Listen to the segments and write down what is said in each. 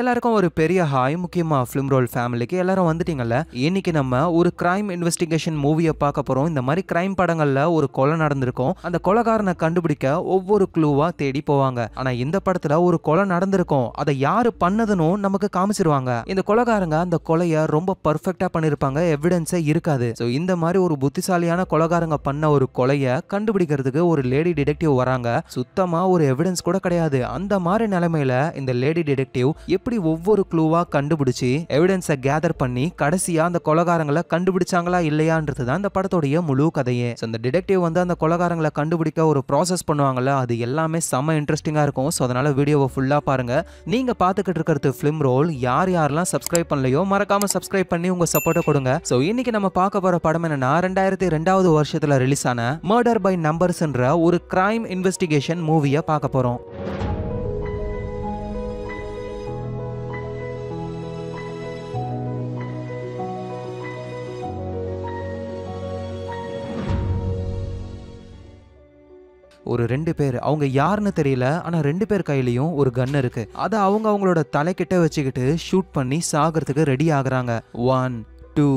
எல்லாருக்கும் ஒரு பெரிய ஹாய் முக்கியமாக ஃபிலிம் ரோல் ஃபேமிலிக்கு எல்லாரும் வந்துட்டீங்கல்ல இன்னைக்கு நம்ம ஒரு கிரைம் இன்வெஸ்டிகேஷன் மூவியை பார்க்க போகிறோம் இந்த மாதிரி கிரைம் படங்களில் ஒரு கொலை நடந்திருக்கும் அந்த கொலைகாரனை கண்டுபிடிக்க ஒவ்வொரு க்ளூவாக தேடி போவாங்க ஆனால் இந்த படத்தில் ஒரு கொலை நடந்திருக்கும் அதை யார் பண்ணதுன்னு நமக்கு காமிச்சிருவாங்க இந்த கொலைகாரங்க அந்த கொலையை ரொம்ப பர்ஃபெக்டாக பண்ணியிருப்பாங்க எவிடன்ஸே இருக்காது ஸோ இந்த மாதிரி ஒரு புத்திசாலியான கொலகாரங்க பண்ண ஒரு கொலையை கண்டுபிடிக்கிறதுக்கு ஒரு லேடி டிடெக்டிவ் வராங்க சுத்தமாக ஒரு எவிடன்ஸ் கூட கிடையாது அந்த மாதிரி நிலைமையில இந்த லேடி டிடெக்டிவ் எப்படி ஒவ்வொரு க்ளூவா கண்டுபிடிச்சு எவிடன்ஸை கேதர் பண்ணி கடைசியா அந்த கொலகாரங்களை கண்டுபிடிச்சாங்களா இல்லையான்றது தான் இந்த படத்துடைய முழு கதையே அந்த டிடெக்டிவ் வந்து அந்த கொலகாரங்களை கண்டுபிடிக்க ஒரு ப்ராசஸ் பண்ணுவாங்கல்ல அது எல்லாமே செம்ம இன்ட்ரெஸ்டிங்காக இருக்கும் ஸோ அதனால வீடியோவை ஃபுல்லாக பாருங்க நீங்க பார்த்துக்கிட்டு இருக்கிறது ஃபிலிம் ரோல் யார் யாரெல்லாம் சப்ஸ்கிரைப் பண்ணலையோ மறக்காம சப்ஸ்கிரைப் பண்ணி உங்க சப்போர்ட்டை கொடுங்க ஸோ இன்னைக்கு நம்ம பார்க்க போற படம் என்னன்னா ரெண்டாயிரத்தி ரெண்டாவது வருஷத்துல ரிலீஸ் ஆன மர்டர் பை நம்பர்ஸ்ன்ற ஒரு கிரைம் இன்வெஸ்டிகேஷன் மூவியை பார்க்க போறோம் ஒரு ரெண்டு பேர் அவங்க யாருன்னு தெரியல ஆனால் ரெண்டு பேர் கையிலையும் ஒரு கன் இருக்கு அதை அவங்க அவங்களோட தலைக்கிட்ட வச்சுக்கிட்டு ஷூட் பண்ணி சாகிறதுக்கு ரெடி ஆகுறாங்க ஒன் டூ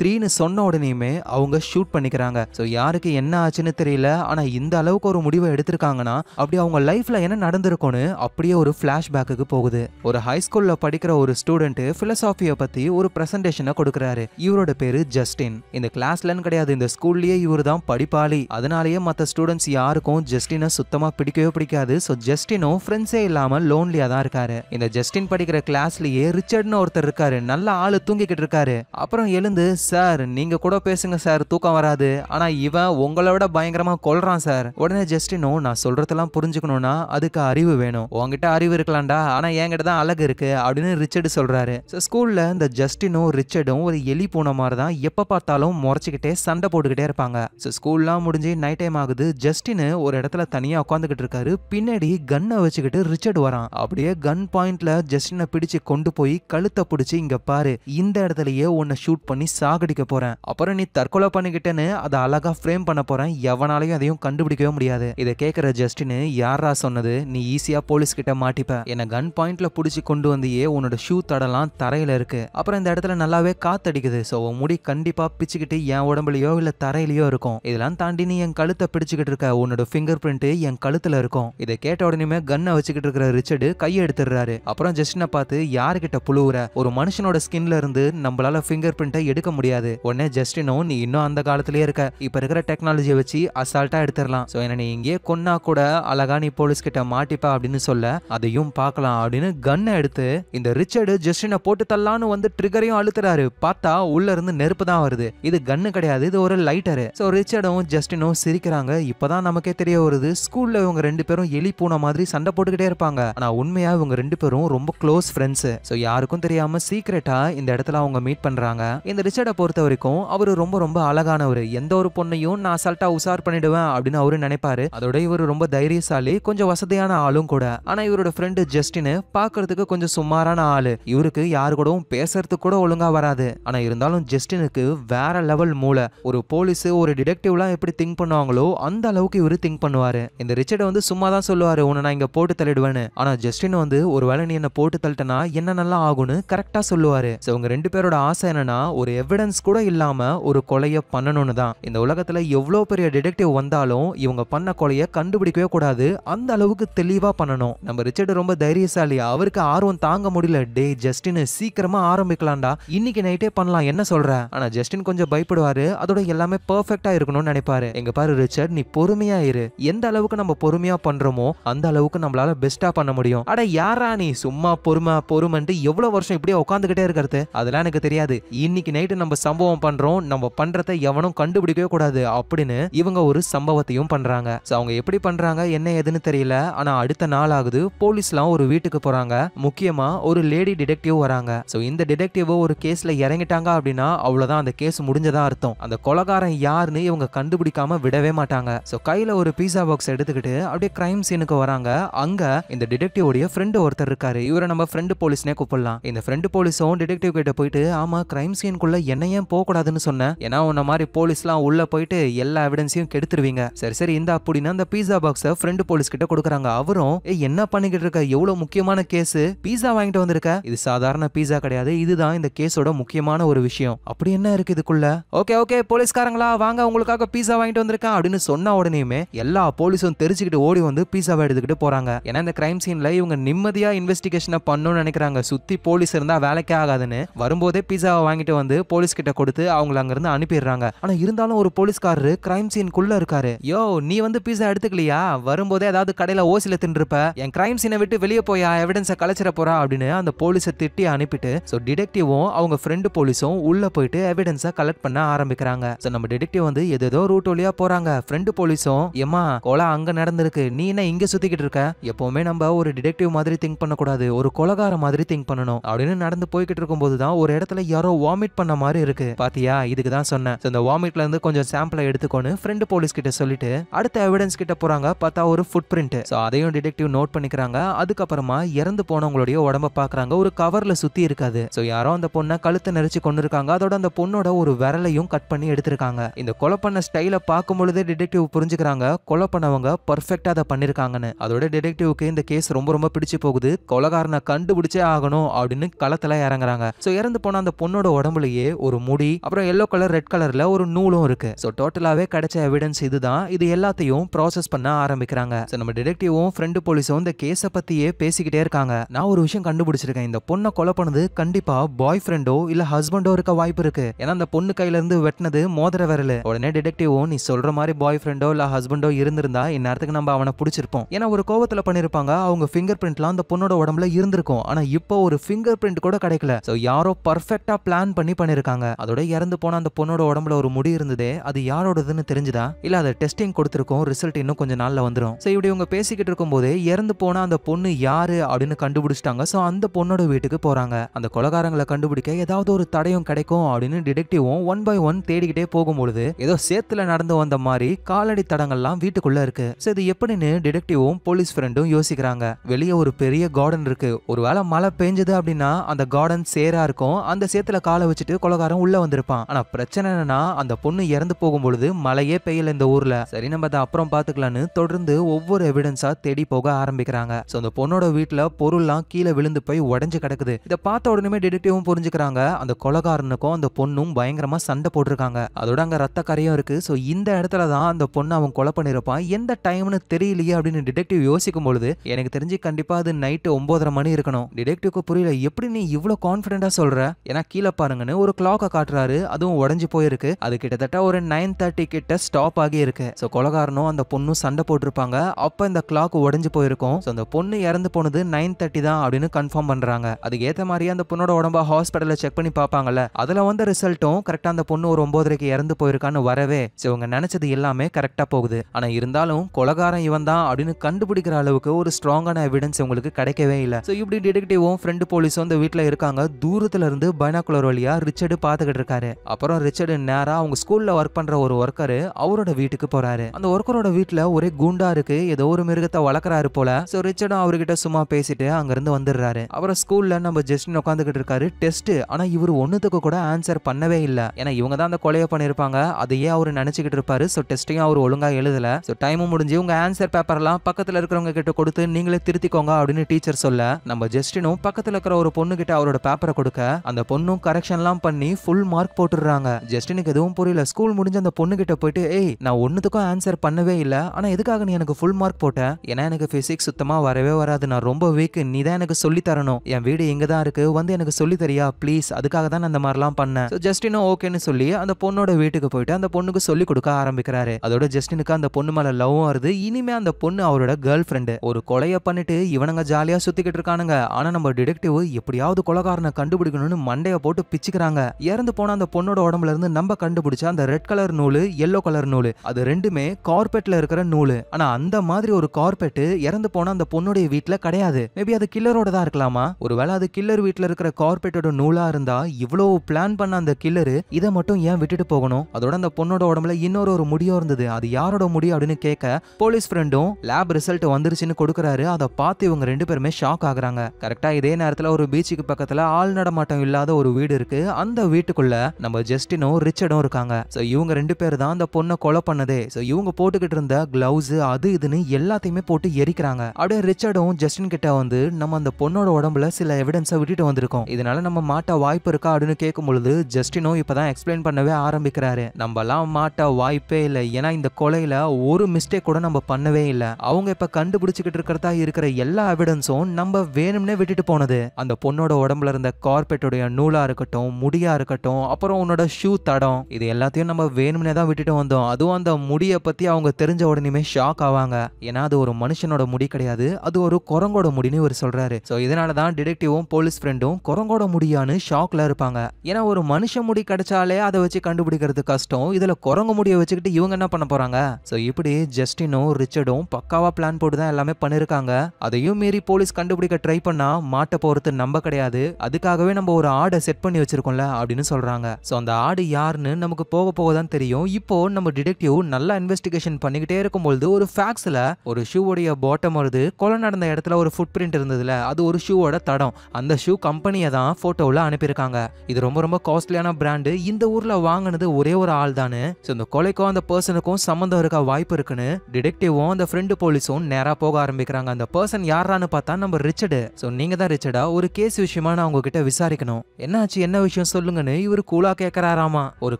த்ரீன்னு சொன்ன உடனேயுமே அவங்க ஷூட் பண்ணிக்கிறாங்க ஸோ யாருக்கு என்ன ஆச்சுன்னு தெரியல ஆனால் இந்த அளவுக்கு ஒரு முடிவை எடுத்திருக்காங்கன்னா அப்படி அவங்க லைஃப்பில் என்ன நடந்திருக்கும்னு அப்படியே ஒரு ஃப்ளாஷ்பேக்கு போகுது ஒரு ஹைஸ்கூலில் படிக்கிற ஒரு ஸ்டூடெண்ட் ஃபிலசாஃபியை பற்றி ஒரு பிரசன்டேஷனை கொடுக்குறாரு இவரோட பேர் ஜஸ்டின் இந்த கிளாஸ்லன்னு கிடையாது இந்த ஸ்கூல்லேயே இவர் தான் படிப்பாளி அதனாலேயே மற்ற ஸ்டூடெண்ட்ஸ் யாருக்கும் ஜஸ்டினை சுத்தமாக பிடிக்கவே பிடிக்காது ஸோ ஜஸ்டினும் ஃப்ரெண்ட்ஸே இல்லாமல் லோன்லியாக தான் இருக்காரு இந்த ஜஸ்டின் படிக்கிற கிளாஸ்லயே ரிச்சர்ட்னு ஒருத்தர் இருக்காரு நல்ல ஆள் தூங்கிக்கிட்டு இருக்காரு அப்புறம் எழுந்து சார் நீங்கள் கூட பேசுங்க சார் தூக்கம் வராது ஆனால் இவன் உங்களை விட பயங்கரமாக கொள்றான் சார் உடனே ஜஸ்டினும் நான் சொல்கிறதெல்லாம் புரிஞ்சுக்கணும்னா அதுக்கு அறிவு வேணும் உங்ககிட்ட அறிவு இருக்கலாம்டா ஆனால் என்கிட்ட தான் அழகு இருக்குது அப்படின்னு ரிச்சர்டு சொல்கிறாரு ஸோ ஸ்கூலில் இந்த ஜஸ்டினும் ரிச்சர்டும் ஒரு எலி பூனை மாதிரி தான் எப்போ பார்த்தாலும் முறைச்சிக்கிட்டே சண்டை போட்டுக்கிட்டே இருப்பாங்க ஸோ ஸ்கூல்லாம் முடிஞ்சு நைட் டைம் ஆகுது ஜஸ்டின் ஒரு இடத்துல தனியாக உட்காந்துக்கிட்டு இருக்காரு பின்னாடி கன்னை வச்சுக்கிட்டு ரிச்சர்டு வரான் அப்படியே கன் பாயிண்ட்ல ஜஸ்டினை பிடிச்சு கொண்டு போய் கழுத்தை பிடிச்சி இங்கே பாரு இந்த இடத்துலயே உன்னை ஷூட் பண்ணி சா சாகடிக்க போறேன் அப்புறம் நீ தற்கொலை பண்ணிக்கிட்டேன்னு அதை அழகா ஃப்ரேம் பண்ண போறேன் எவனாலையும் அதையும் கண்டுபிடிக்கவே முடியாது இதை கேட்கிற ஜஸ்டின் யாரா சொன்னது நீ ஈஸியா போலீஸ் கிட்ட மாட்டிப்ப என்ன கன் பாயிண்ட்ல புடிச்சு கொண்டு வந்தியே உன்னோட ஷூ தடலாம் தரையில இருக்கு அப்புறம் இந்த இடத்துல நல்லாவே காத்தடிக்குது ஸோ உன் முடி கண்டிப்பா பிச்சுக்கிட்டு என் உடம்புலயோ இல்ல தரையிலயோ இருக்கும் இதெல்லாம் தாண்டி நீ என் கழுத்தை பிடிச்சுக்கிட்டு இருக்க உன்னோட ஃபிங்கர் பிரிண்ட் என் கழுத்துல இருக்கும் இதை கேட்ட உடனே கன்னை வச்சுக்கிட்டு இருக்கிற ரிச்சர்டு கையை எடுத்துடுறாரு அப்புறம் ஜஸ்டினை பார்த்து யாருக்கிட்ட புழுவுற ஒரு மனுஷனோட ஸ்கின்ல இருந்து நம்மளால ஃபிங்கர் பிரிண்டை எடுக்க முடியாது உடனே ஜஸ்டினும் நீ இன்னும் அந்த காலத்திலேயே இருக்க இப்ப இருக்கிற டெக்னாலஜியை வச்சு அசால்ட்டா எடுத்துடலாம் ஸோ என்ன நீ இங்கேயே கொன்னா கூட அழகா நீ போலீஸ் கிட்ட மாட்டிப்பா அப்படின்னு சொல்ல அதையும் பார்க்கலாம் அப்படின்னு கன்னை எடுத்து இந்த ரிச்சர்டு ஜஸ்டினை போட்டு தள்ளான்னு வந்து ட்ரிகரையும் அழுத்துறாரு பார்த்தா உள்ள இருந்து நெருப்பு தான் வருது இது கன்னு கிடையாது இது ஒரு லைட்டரு ஸோ ரிச்சர்டும் ஜஸ்டினும் சிரிக்கிறாங்க இப்பதான் நமக்கே தெரிய வருது ஸ்கூல்ல இவங்க ரெண்டு பேரும் எலி பூனை மாதிரி சண்டை போட்டுக்கிட்டே இருப்பாங்க ஆனா உண்மையா இவங்க ரெண்டு பேரும் ரொம்ப க்ளோஸ் ஃப்ரெண்ட்ஸ் ஸோ யாருக்கும் தெரியாம சீக்கிரட்டா இந்த இடத்துல அவங்க மீட் பண்றாங்க இந்த ரிச்சர்ட் விராட்டை பொறுத்த வரைக்கும் அவர் ரொம்ப ரொம்ப அழகானவர் எந்த ஒரு பொண்ணையும் நான் அசால்ட்டா உசார் பண்ணிடுவேன் அப்படின்னு அவரு நினைப்பாரு அதோட இவர் ரொம்ப தைரியசாலி கொஞ்சம் வசதியான ஆளும் கூட ஆனால் இவரோட ஃப்ரெண்டு ஜஸ்டின் பார்க்கறதுக்கு கொஞ்சம் சுமாரான ஆள் இவருக்கு யாரு கூடவும் பேசுறதுக்கு கூட ஒழுங்கா வராது ஆனா இருந்தாலும் ஜஸ்டினுக்கு வேற லெவல் மூளை ஒரு போலீஸ் ஒரு டிடெக்டிவ்லாம் எப்படி திங்க் பண்ணுவாங்களோ அந்த அளவுக்கு இவரு திங்க் பண்ணுவாரு இந்த ரிச்சர்டை வந்து சும்மா தான் சொல்லுவாரு உன்னை நான் இங்க போட்டு தள்ளிடுவேன்னு ஆனா ஜஸ்டின் வந்து ஒரு வேலை நீ என்ன போட்டு தள்ளிட்டனா என்ன நல்லா ஆகும்னு கரெக்டா சொல்லுவாரு இவங்க ரெண்டு பேரோட ஆசை என்னன்னா ஒரு எவிட எவிடன்ஸ் கூட இல்லாமல் ஒரு கொலையை பண்ணணும்னு தான் இந்த உலகத்துல எவ்வளோ பெரிய டிடெக்டிவ் வந்தாலும் இவங்க பண்ண கொலையை கண்டுபிடிக்கவே கூடாது அந்த அளவுக்கு தெளிவாக பண்ணணும் நம்ம ரிச்சர்டு ரொம்ப தைரியசாலி அவருக்கு ஆர்வம் தாங்க முடியல டே ஜஸ்டின் சீக்கிரமா ஆரம்பிக்கலாம்டா இன்னைக்கு நைட்டே பண்ணலாம் என்ன சொல்ற ஆனா ஜஸ்டின் கொஞ்சம் பயப்படுவாரு அதோட எல்லாமே பர்ஃபெக்டா இருக்கணும்னு நினைப்பாரு எங்க பாரு ரிச்சர்ட் நீ பொறுமையா இரு எந்த அளவுக்கு நம்ம பொறுமையா பண்றோமோ அந்த அளவுக்கு நம்மளால பெஸ்டா பண்ண முடியும் அட யாரா நீ சும்மா பொறுமை பொறுமன்ட்டு எவ்வளவு வருஷம் இப்படியே உட்காந்துக்கிட்டே இருக்கிறது அதெல்லாம் எனக்கு தெரியாது இன்னைக்கு நைட்டு நம்ம நம்ம சம்பவம் பண்றோம் நம்ம பண்றதை எவனும் கண்டுபிடிக்கவே கூடாது அப்படின்னு இவங்க ஒரு சம்பவத்தையும் பண்றாங்க அவங்க எப்படி பண்றாங்க என்ன ஏதுன்னு தெரியல ஆனா அடுத்த நாள் ஆகுது போலீஸ்லாம் ஒரு வீட்டுக்கு போறாங்க முக்கியமா ஒரு லேடி டிடெக்டிவ் வராங்க ஸோ இந்த டிடெக்டிவ் ஒரு கேஸ்ல இறங்கிட்டாங்க அப்படின்னா அவ்வளவுதான் அந்த கேஸ் முடிஞ்சதா அர்த்தம் அந்த கொலகாரன் யாருன்னு இவங்க கண்டுபிடிக்காம விடவே மாட்டாங்க ஸோ கையில ஒரு பீஸா பாக்ஸ் எடுத்துக்கிட்டு அப்படியே கிரைம் சீனுக்கு வராங்க அங்க இந்த டிடெக்டிவோடைய ஃப்ரெண்டு ஒருத்தர் இருக்காரு இவரை நம்ம ஃப்ரெண்டு போலீஸ்னே கூப்பிடலாம் இந்த ஃப்ரெண்டு போலீஸும் டிடெக்டிவ் கிட்ட போயிட்டு ஆமா கிரைம் சீனுக்குள்ள என்ன என்ன ஏன் போகக்கூடாதுன்னு சொன்னேன் ஏன்னா உன்ன மாதிரி போலீஸ்லாம் உள்ள போயிட்டு எல்லா எவிடன்ஸையும் கெடுத்துருவீங்க சரி சரி இந்த அப்படின்னா அந்த பீஸா பாக்ஸை ஃப்ரெண்டு போலீஸ் கிட்ட கொடுக்குறாங்க அவரும் ஏ என்ன பண்ணிக்கிட்டு இருக்க எவ்வளவு முக்கியமான கேஸ் பீஸா வாங்கிட்டு வந்திருக்க இது சாதாரண பீஸா கிடையாது இதுதான் இந்த கேஸோட முக்கியமான ஒரு விஷயம் அப்படி என்ன இருக்கு இதுக்குள்ள ஓகே ஓகே போலீஸ்காரங்களா வாங்க உங்களுக்காக பீஸா வாங்கிட்டு வந்திருக்கேன் அப்படின்னு சொன்ன உடனேயுமே எல்லா போலீஸும் தெரிச்சுக்கிட்டு ஓடி வந்து பீஸாவை எடுத்துக்கிட்டு போறாங்க ஏன்னா இந்த கிரைம் சீன்ல இவங்க நிம்மதியா இன்வெஸ்டிகேஷனை பண்ணணும்னு நினைக்கிறாங்க சுத்தி போலீஸ் இருந்தா வேலைக்கே ஆகாதுன்னு வரும்போதே பீஸாவை வாங்கிட்டு வந்து போலீஸ் போலீஸ் கிட்ட கொடுத்து அவங்கள அங்கிருந்து அனுப்பிடுறாங்க ஆனா இருந்தாலும் ஒரு போலீஸ்காரரு கிரைம் சீனுக்குள்ள இருக்காரு யோ நீ வந்து பீஸா எடுத்துக்கலையா வரும்போதே ஏதாவது கடையில ஓசில தின்றுப்ப என் கிரைம் சீனை விட்டு வெளியே போயா எவிடன்ஸை கலைச்சிட போறா அப்படின்னு அந்த போலீஸை திட்டி அனுப்பிட்டு ஸோ டிடெக்டிவும் அவங்க ஃப்ரெண்டு போலீஸும் உள்ள போயிட்டு எவிடன்ஸை கலெக்ட் பண்ண ஆரம்பிக்கிறாங்க ஸோ நம்ம டிடெக்டிவ் வந்து ஏதோ ரூட் வழியா போறாங்க ஃப்ரெண்டு போலீஸும் எம்மா கொலை அங்க நடந்திருக்கு நீ என்ன இங்க சுத்திக்கிட்டு இருக்க எப்பவுமே நம்ம ஒரு டிடெக்டிவ் மாதிரி திங்க் பண்ணக்கூடாது ஒரு கொலகார மாதிரி திங்க் பண்ணணும் அப்படின்னு நடந்து போய்கிட்டு இருக்கும் போது தான் ஒரு இடத்துல யாரோ வாமிட் பண்ண மாதிரி மாதிரி இருக்கு பாத்தியா இதுக்கு தான் சொன்னேன் இந்த வாமிட்ல இருந்து கொஞ்சம் சாம்பிளை எடுத்துக்கோன்னு ஃப்ரெண்டு போலீஸ் கிட்ட சொல்லிட்டு அடுத்த எவிடன்ஸ் கிட்ட போறாங்க பார்த்தா ஒரு ஃபுட் பிரிண்ட் அதையும் டிடெக்டிவ் நோட் பண்ணிக்கிறாங்க அதுக்கப்புறமா இறந்து போனவங்களுடைய உடம்ப பாக்குறாங்க ஒரு கவர்ல சுத்தி இருக்காது சோ யாரோ அந்த பொண்ணை கழுத்தை நெரிச்சு கொண்டு இருக்காங்க அதோட அந்த பொண்ணோட ஒரு விரலையும் கட் பண்ணி எடுத்திருக்காங்க இந்த கொலை பண்ண ஸ்டைல பார்க்கும் பொழுதே டிடெக்டிவ் புரிஞ்சுக்கிறாங்க கொலை பண்ணவங்க பர்ஃபெக்டா அதை பண்ணிருக்காங்கன்னு அதோட டிடெக்டிவ்க்கு இந்த கேஸ் ரொம்ப ரொம்ப பிடிச்சு போகுது கொலகாரனை கண்டுபிடிச்சே ஆகணும் அப்படின்னு களத்துல இறங்குறாங்க சோ இறந்து போன அந்த பொண்ணோட உடம்புலயே ஒரு முடி அப்புறம் எல்லோ கலர் ரெட் கலர்ல ஒரு நூலும் இருக்கு ஸோ டோட்டலாவே கிடைச்ச எவிடன்ஸ் இதுதான் இது எல்லாத்தையும் ப்ராசஸ் பண்ண ஆரம்பிக்கிறாங்க ஸோ நம்ம டிடெக்டிவும் ஃப்ரெண்டு போலீஸும் இந்த கேஸை பத்தியே பேசிக்கிட்டே இருக்காங்க நான் ஒரு விஷயம் கண்டுபிடிச்சிருக்கேன் இந்த பொண்ணை கொலை பண்ணது கண்டிப்பா பாய் ஃப்ரெண்டோ இல்ல ஹஸ்பண்டோ இருக்க வாய்ப்பு இருக்கு ஏன்னா அந்த பொண்ணு கையில இருந்து வெட்டினது மோதிர விரல் உடனே டிடெக்டிவும் நீ சொல்ற மாதிரி பாய் ஃப்ரெண்டோ இல்ல ஹஸ்பண்டோ இருந்திருந்தா இந்நேரத்துக்கு நம்ம அவனை பிடிச்சிருப்போம் ஏன்னா ஒரு கோவத்துல பண்ணிருப்பாங்க அவங்க ஃபிங்கர் பிரிண்ட்லாம் அந்த பொண்ணோட உடம்புல இருந்திருக்கும் ஆனா இப்போ ஒரு ஃபிங்கர் பிரிண்ட் கூட கிடைக்கல ஸோ யாரோ பர்ஃபெக்டா பிளான் பண்ணி பண்ணிருக்காங்க இருக்காங்க அதோட இறந்து போன அந்த பொண்ணோட உடம்புல ஒரு முடி இருந்ததே அது யாரோடதுன்னு தெரிஞ்சுதா இல்ல அதை டெஸ்டிங் கொடுத்துருக்கோம் ரிசல்ட் இன்னும் கொஞ்சம் நாள்ல வந்துடும் சோ இப்படி இவங்க பேசிக்கிட்டு இருக்கும் போதே இறந்து போன அந்த பொண்ணு யாரு அப்படின்னு கண்டுபிடிச்சிட்டாங்க சோ அந்த பொண்ணோட வீட்டுக்கு போறாங்க அந்த கொலகாரங்களை கண்டுபிடிக்க ஏதாவது ஒரு தடையும் கிடைக்கும் அப்படின்னு டிடெக்டிவும் ஒன் பை ஒன் தேடிக்கிட்டே போகும்பொழுது ஏதோ சேத்துல நடந்து வந்த மாதிரி காலடி தடங்கள்லாம் வீட்டுக்குள்ள இருக்கு சோ இது எப்படின்னு டிடெக்டிவும் போலீஸ் ஃப்ரெண்டும் யோசிக்கிறாங்க வெளியே ஒரு பெரிய கார்டன் இருக்கு ஒருவேளை மழை பெஞ்சது அப்படின்னா அந்த கார்டன் சேரா இருக்கும் அந்த சேத்துல காலை வச்சுட்டு கொலகாரம் சொந்தக்காரன் உள்ள வந்திருப்பான் ஆனா பிரச்சனை என்னன்னா அந்த பொண்ணு இறந்து போகும்பொழுது மழையே பெய்யல இந்த ஊர்ல சரி நம்ம அதை அப்புறம் பாத்துக்கலான்னு தொடர்ந்து ஒவ்வொரு எவிடன்ஸா தேடி போக ஆரம்பிக்கிறாங்க சோ அந்த பொண்ணோட வீட்டுல பொருள்லாம் கீழே விழுந்து போய் உடஞ்சு கிடக்குது இதை பார்த்த உடனே டிடெக்டிவும் புரிஞ்சுக்கிறாங்க அந்த கொலகாரனுக்கும் அந்த பொண்ணும் பயங்கரமா சண்டை போட்டிருக்காங்க அதோட அங்க ரத்த கரையும் இருக்கு சோ இந்த இடத்துல தான் அந்த பொண்ணு அவன் கொலை பண்ணிருப்பான் எந்த டைம்னு தெரியலையே அப்படின்னு டிடெக்டிவ் யோசிக்கும் பொழுது எனக்கு தெரிஞ்சு கண்டிப்பா அது நைட்டு ஒன்பதரை மணி இருக்கணும் டிடெக்டிவ்க்கு புரியல எப்படி நீ இவ்வளவு கான்பிடண்டா சொல்ற ஏன்னா கீழே பாருங்கன்னு ஒரு கிளாக் கிளாக்கை காட்டுறாரு அதுவும் உடஞ்சி போயிருக்கு அது கிட்டத்தட்ட ஒரு நைன் தேர்ட்டி கிட்ட ஸ்டாப் ஆகி இருக்கு ஸோ கொலகாரனும் அந்த பொண்ணும் சண்டை போட்டிருப்பாங்க அப்போ இந்த கிளாக் உடஞ்சி போயிருக்கும் ஸோ அந்த பொண்ணு இறந்து போனது நைன் தேர்ட்டி தான் அப்படின்னு கன்ஃபார்ம் பண்றாங்க அதுக்கு ஏற்ற மாதிரியே அந்த பொண்ணோட உடம்ப ஹாஸ்பிட்டலில் செக் பண்ணி பார்ப்பாங்கல்ல அதில் வந்த ரிசல்ட்டும் கரெக்டாக அந்த பொண்ணு ஒரு ஒன்பதரைக்கு இறந்து போயிருக்கான்னு வரவே ஸோ இவங்க நினைச்சது எல்லாமே கரெக்டாக போகுது ஆனால் இருந்தாலும் கொலகாரம் இவன் தான் அப்படின்னு கண்டுபிடிக்கிற அளவுக்கு ஒரு ஸ்ட்ராங்கான எவிடன்ஸ் உங்களுக்கு கிடைக்கவே இல்லை ஸோ இப்படி டிடெக்டிவும் ஃப்ரெண்டு போலீஸும் அந்த வீட்டில் இருக்காங்க தூரத்துல இருந்து பைனாக்குலர் வழியா ரிச்சர்டு பார்த்துக்கிட்டு இருக்காரு அப்புறம் ரிச்சர்டு நேரா அவங்க ஸ்கூல்ல ஒர்க் பண்ற ஒரு ஒர்க்கரு அவரோட வீட்டுக்கு போறாரு அந்த ஒர்க்கரோட வீட்டுல ஒரே குண்டா இருக்கு ஏதோ ஒரு மிருகத்தை வளர்க்கறாரு போல ஸோ ரிச்சர்டும் அவர்கிட்ட சும்மா பேசிட்டு அங்கிருந்து வந்துடுறாரு அவரை ஸ்கூல்ல நம்ம ஜஸ்டின் உட்காந்துக்கிட்டு இருக்காரு டெஸ்ட் ஆனா இவர் ஒன்னுத்துக்கு கூட ஆன்சர் பண்ணவே இல்லை ஏன்னா இவங்க தான் அந்த கொலையை பண்ணியிருப்பாங்க அதையே அவர் நினைச்சுக்கிட்டு இருப்பாரு ஸோ டெஸ்ட்டையும் அவர் ஒழுங்கா எழுதல ஸோ டைமும் முடிஞ்சு உங்க ஆன்சர் பேப்பர்லாம் பக்கத்துல இருக்கிறவங்க கிட்ட கொடுத்து நீங்களே திருத்திக்கோங்க அப்படின்னு டீச்சர் சொல்ல நம்ம ஜஸ்டினும் பக்கத்துல இருக்கிற ஒரு பொண்ணு கிட்ட அவரோட பேப்பரை கொடுக்க அந்த பொண்ணும் கரெக்ஷன்லாம் பண்ணி பண்ணி ஃபுல் மார்க் போட்டுடுறாங்க ஜஸ்டினுக்கு எதுவும் புரியல ஸ்கூல் முடிஞ்ச அந்த பொண்ணு கிட்ட போயிட்டு ஏய் நான் ஒன்றுத்துக்கும் ஆன்சர் பண்ணவே இல்லை ஆனால் எதுக்காக நீ எனக்கு ஃபுல் மார்க் போட்ட ஏன்னா எனக்கு ஃபிசிக்ஸ் சுத்தமாக வரவே வராது நான் ரொம்ப வீக் நீ தான் எனக்கு சொல்லி தரணும் என் வீடு இங்கே தான் இருக்கு வந்து எனக்கு சொல்லி தரியா ப்ளீஸ் அதுக்காக தான் நான் அந்த மாதிரிலாம் பண்ணேன் ஸோ ஜஸ்டினும் ஓகேன்னு சொல்லி அந்த பொண்ணோட வீட்டுக்கு போயிட்டு அந்த பொண்ணுக்கு சொல்லி கொடுக்க ஆரம்பிக்கிறாரு அதோட ஜஸ்டினுக்கு அந்த பொண்ணு மேல லவ் வருது இனிமே அந்த பொண்ணு அவரோட கேர்ள் ஃப்ரெண்டு ஒரு கொலையை பண்ணிட்டு இவனுங்க ஜாலியாக சுத்திக்கிட்டு இருக்கானுங்க ஆனால் நம்ம டிடெக்டிவ் எப்படியாவது கொலகாரனை கண்டுபிடிக்கணும்னு மண்டையை போட்டு பிச்சுக்கிறாங்க இறந்து போன அந்த பொண்ணோட உடம்புல இருந்து நம்ம கண்டுபிடிச்ச அந்த ரெட் கலர் நூல் எல்லோ கலர் நூல் அது ரெண்டுமே கார்பெட்ல இருக்கிற நூல் ஆனா அந்த மாதிரி ஒரு கார்பெட் இறந்து போன அந்த பொண்ணுடைய வீட்டுல கிடையாது மேபி அது கில்லரோட தான் இருக்கலாமா ஒருவேளை அது கில்லர் வீட்டுல இருக்கிற கார்பெட்டோட நூலா இருந்தா இவ்வளவு பிளான் பண்ண அந்த கில்லரு இதை மட்டும் ஏன் விட்டுட்டு போகணும் அதோட அந்த பொண்ணோட உடம்புல இன்னொரு ஒரு முடியும் இருந்தது அது யாரோட முடியும் அப்படின்னு கேட்க போலீஸ் ஃப்ரெண்டும் லேப் ரிசல்ட் வந்துருச்சுன்னு கொடுக்குறாரு அதை பார்த்து இவங்க ரெண்டு பேருமே ஷாக் ஆகுறாங்க கரெக்டா இதே நேரத்தில் ஒரு பீச்சுக்கு பக்கத்தில் ஆள் நடமாட்டம் இல்லாத ஒரு வீடு இருக்கு அந்த வீட்டுக்குள்ள நம்ம ஜஸ்டினும் ரிச்சர்டும் இருக்காங்க இவங்க ரெண்டு பேர் தான் அந்த பொண்ணை கொலை பண்ணதே ஸோ இவங்க போட்டுக்கிட்டு இருந்த கிளவுஸ் அது இதுன்னு எல்லாத்தையுமே போட்டு எரிக்கிறாங்க அப்படியே ரிச்சர்டும் ஜஸ்டின் கிட்ட வந்து நம்ம அந்த பொண்ணோட உடம்புல சில எவிடன்ஸை விட்டுட்டு வந்திருக்கோம் இதனால நம்ம மாட்ட வாய்ப்பு இருக்கா அப்படின்னு கேட்கும் பொழுது ஜஸ்டினும் இப்பதான் எக்ஸ்பிளைன் பண்ணவே ஆரம்பிக்கிறாரு நம்மலாம் மாட்ட வாய்ப்பே இல்லை ஏன்னா இந்த கொலையில ஒரு மிஸ்டேக் கூட நம்ம பண்ணவே இல்லை அவங்க இப்ப கண்டுபிடிச்சுக்கிட்டு இருக்கிறதா இருக்கிற எல்லா எவிடன்ஸும் நம்ம வேணும்னே விட்டுட்டு போனது அந்த பொண்ணோட உடம்புல இருந்த கார்பெட்டுடைய நூலா இருக்கட்டும் முடியா இருக்கட்டும் அப்புறம் உன்னோட ஷூ தடம் இது எல்லாத்தையும் நம்ம வேணும்னே தான் விட்டுட்டு வந்தோம் அதுவும் அந்த முடியை பற்றி அவங்க தெரிஞ்ச உடனே ஷாக் ஆவாங்க ஏன்னா அது ஒரு மனுஷனோட முடி கிடையாது அது ஒரு குரங்கோட முடின்னு இவர் சொல்கிறாரு ஸோ இதனால தான் டிடெக்டிவும் போலீஸ் ஃப்ரெண்டும் குரங்கோட முடியான்னு ஷாக்ல இருப்பாங்க ஏன்னா ஒரு மனுஷ முடி கிடைச்சாலே அதை வச்சு கண்டுபிடிக்கிறது கஷ்டம் இதில் குரங்கு முடியை வச்சுக்கிட்டு இவங்க என்ன பண்ண போகிறாங்க ஸோ இப்படி ஜஸ்டினும் ரிச்சர்டும் பக்காவாக பிளான் போட்டு தான் எல்லாமே பண்ணியிருக்காங்க அதையும் மீறி போலீஸ் கண்டுபிடிக்க ட்ரை பண்ணால் மாட்ட போகிறது நம்ம கிடையாது அதுக்காகவே நம்ம ஒரு ஆடை செட் பண்ணி வச்சிருக்கோம்ல அப்படின்னு சொல்கிறாங்க ஸோ அந்த ஆடு யாருன்னு நமக்கு போக போக தான் தெரியும் இப்போ நம்ம டிடெக்டிவ் நல்லா இன்வெஸ்டிகேஷன் பண்ணிக்கிட்டே இருக்கும்போது ஒரு ஃபேக்ஸில் ஒரு ஷூவோடைய பாட்டம் வருது கொலை நடந்த இடத்துல ஒரு ஃபுட் பிரிண்ட் இருந்ததுல அது ஒரு ஷூவோட தடம் அந்த ஷூ கம்பெனியை தான் ஃபோட்டோவில் அனுப்பியிருக்காங்க இது ரொம்ப ரொம்ப காஸ்ட்லியான பிராண்டு இந்த ஊரில் வாங்கினது ஒரே ஒரு ஆள் தானே ஸோ இந்த கொலைக்கும் அந்த பர்சனுக்கும் சம்மந்தம் இருக்க வாய்ப்பு இருக்குன்னு டிடெக்டிவும் அந்த ஃப்ரெண்டு போலீஸும் நேராக போக ஆரம்பிக்கிறாங்க அந்த பர்சன் யாரான்னு பார்த்தா நம்ம ரிச்சர்டு ஸோ நீங்கள் தான் ரிச்சர்டா ஒரு கேஸ் விஷயமா நான் உங்ககிட்ட விசாரிக்கணும் என்னாச்சு என்ன விஷயம் சொல்லு சொல்லுங்கன்னு இவர் கூலா கேட்கிறாராமா ஒரு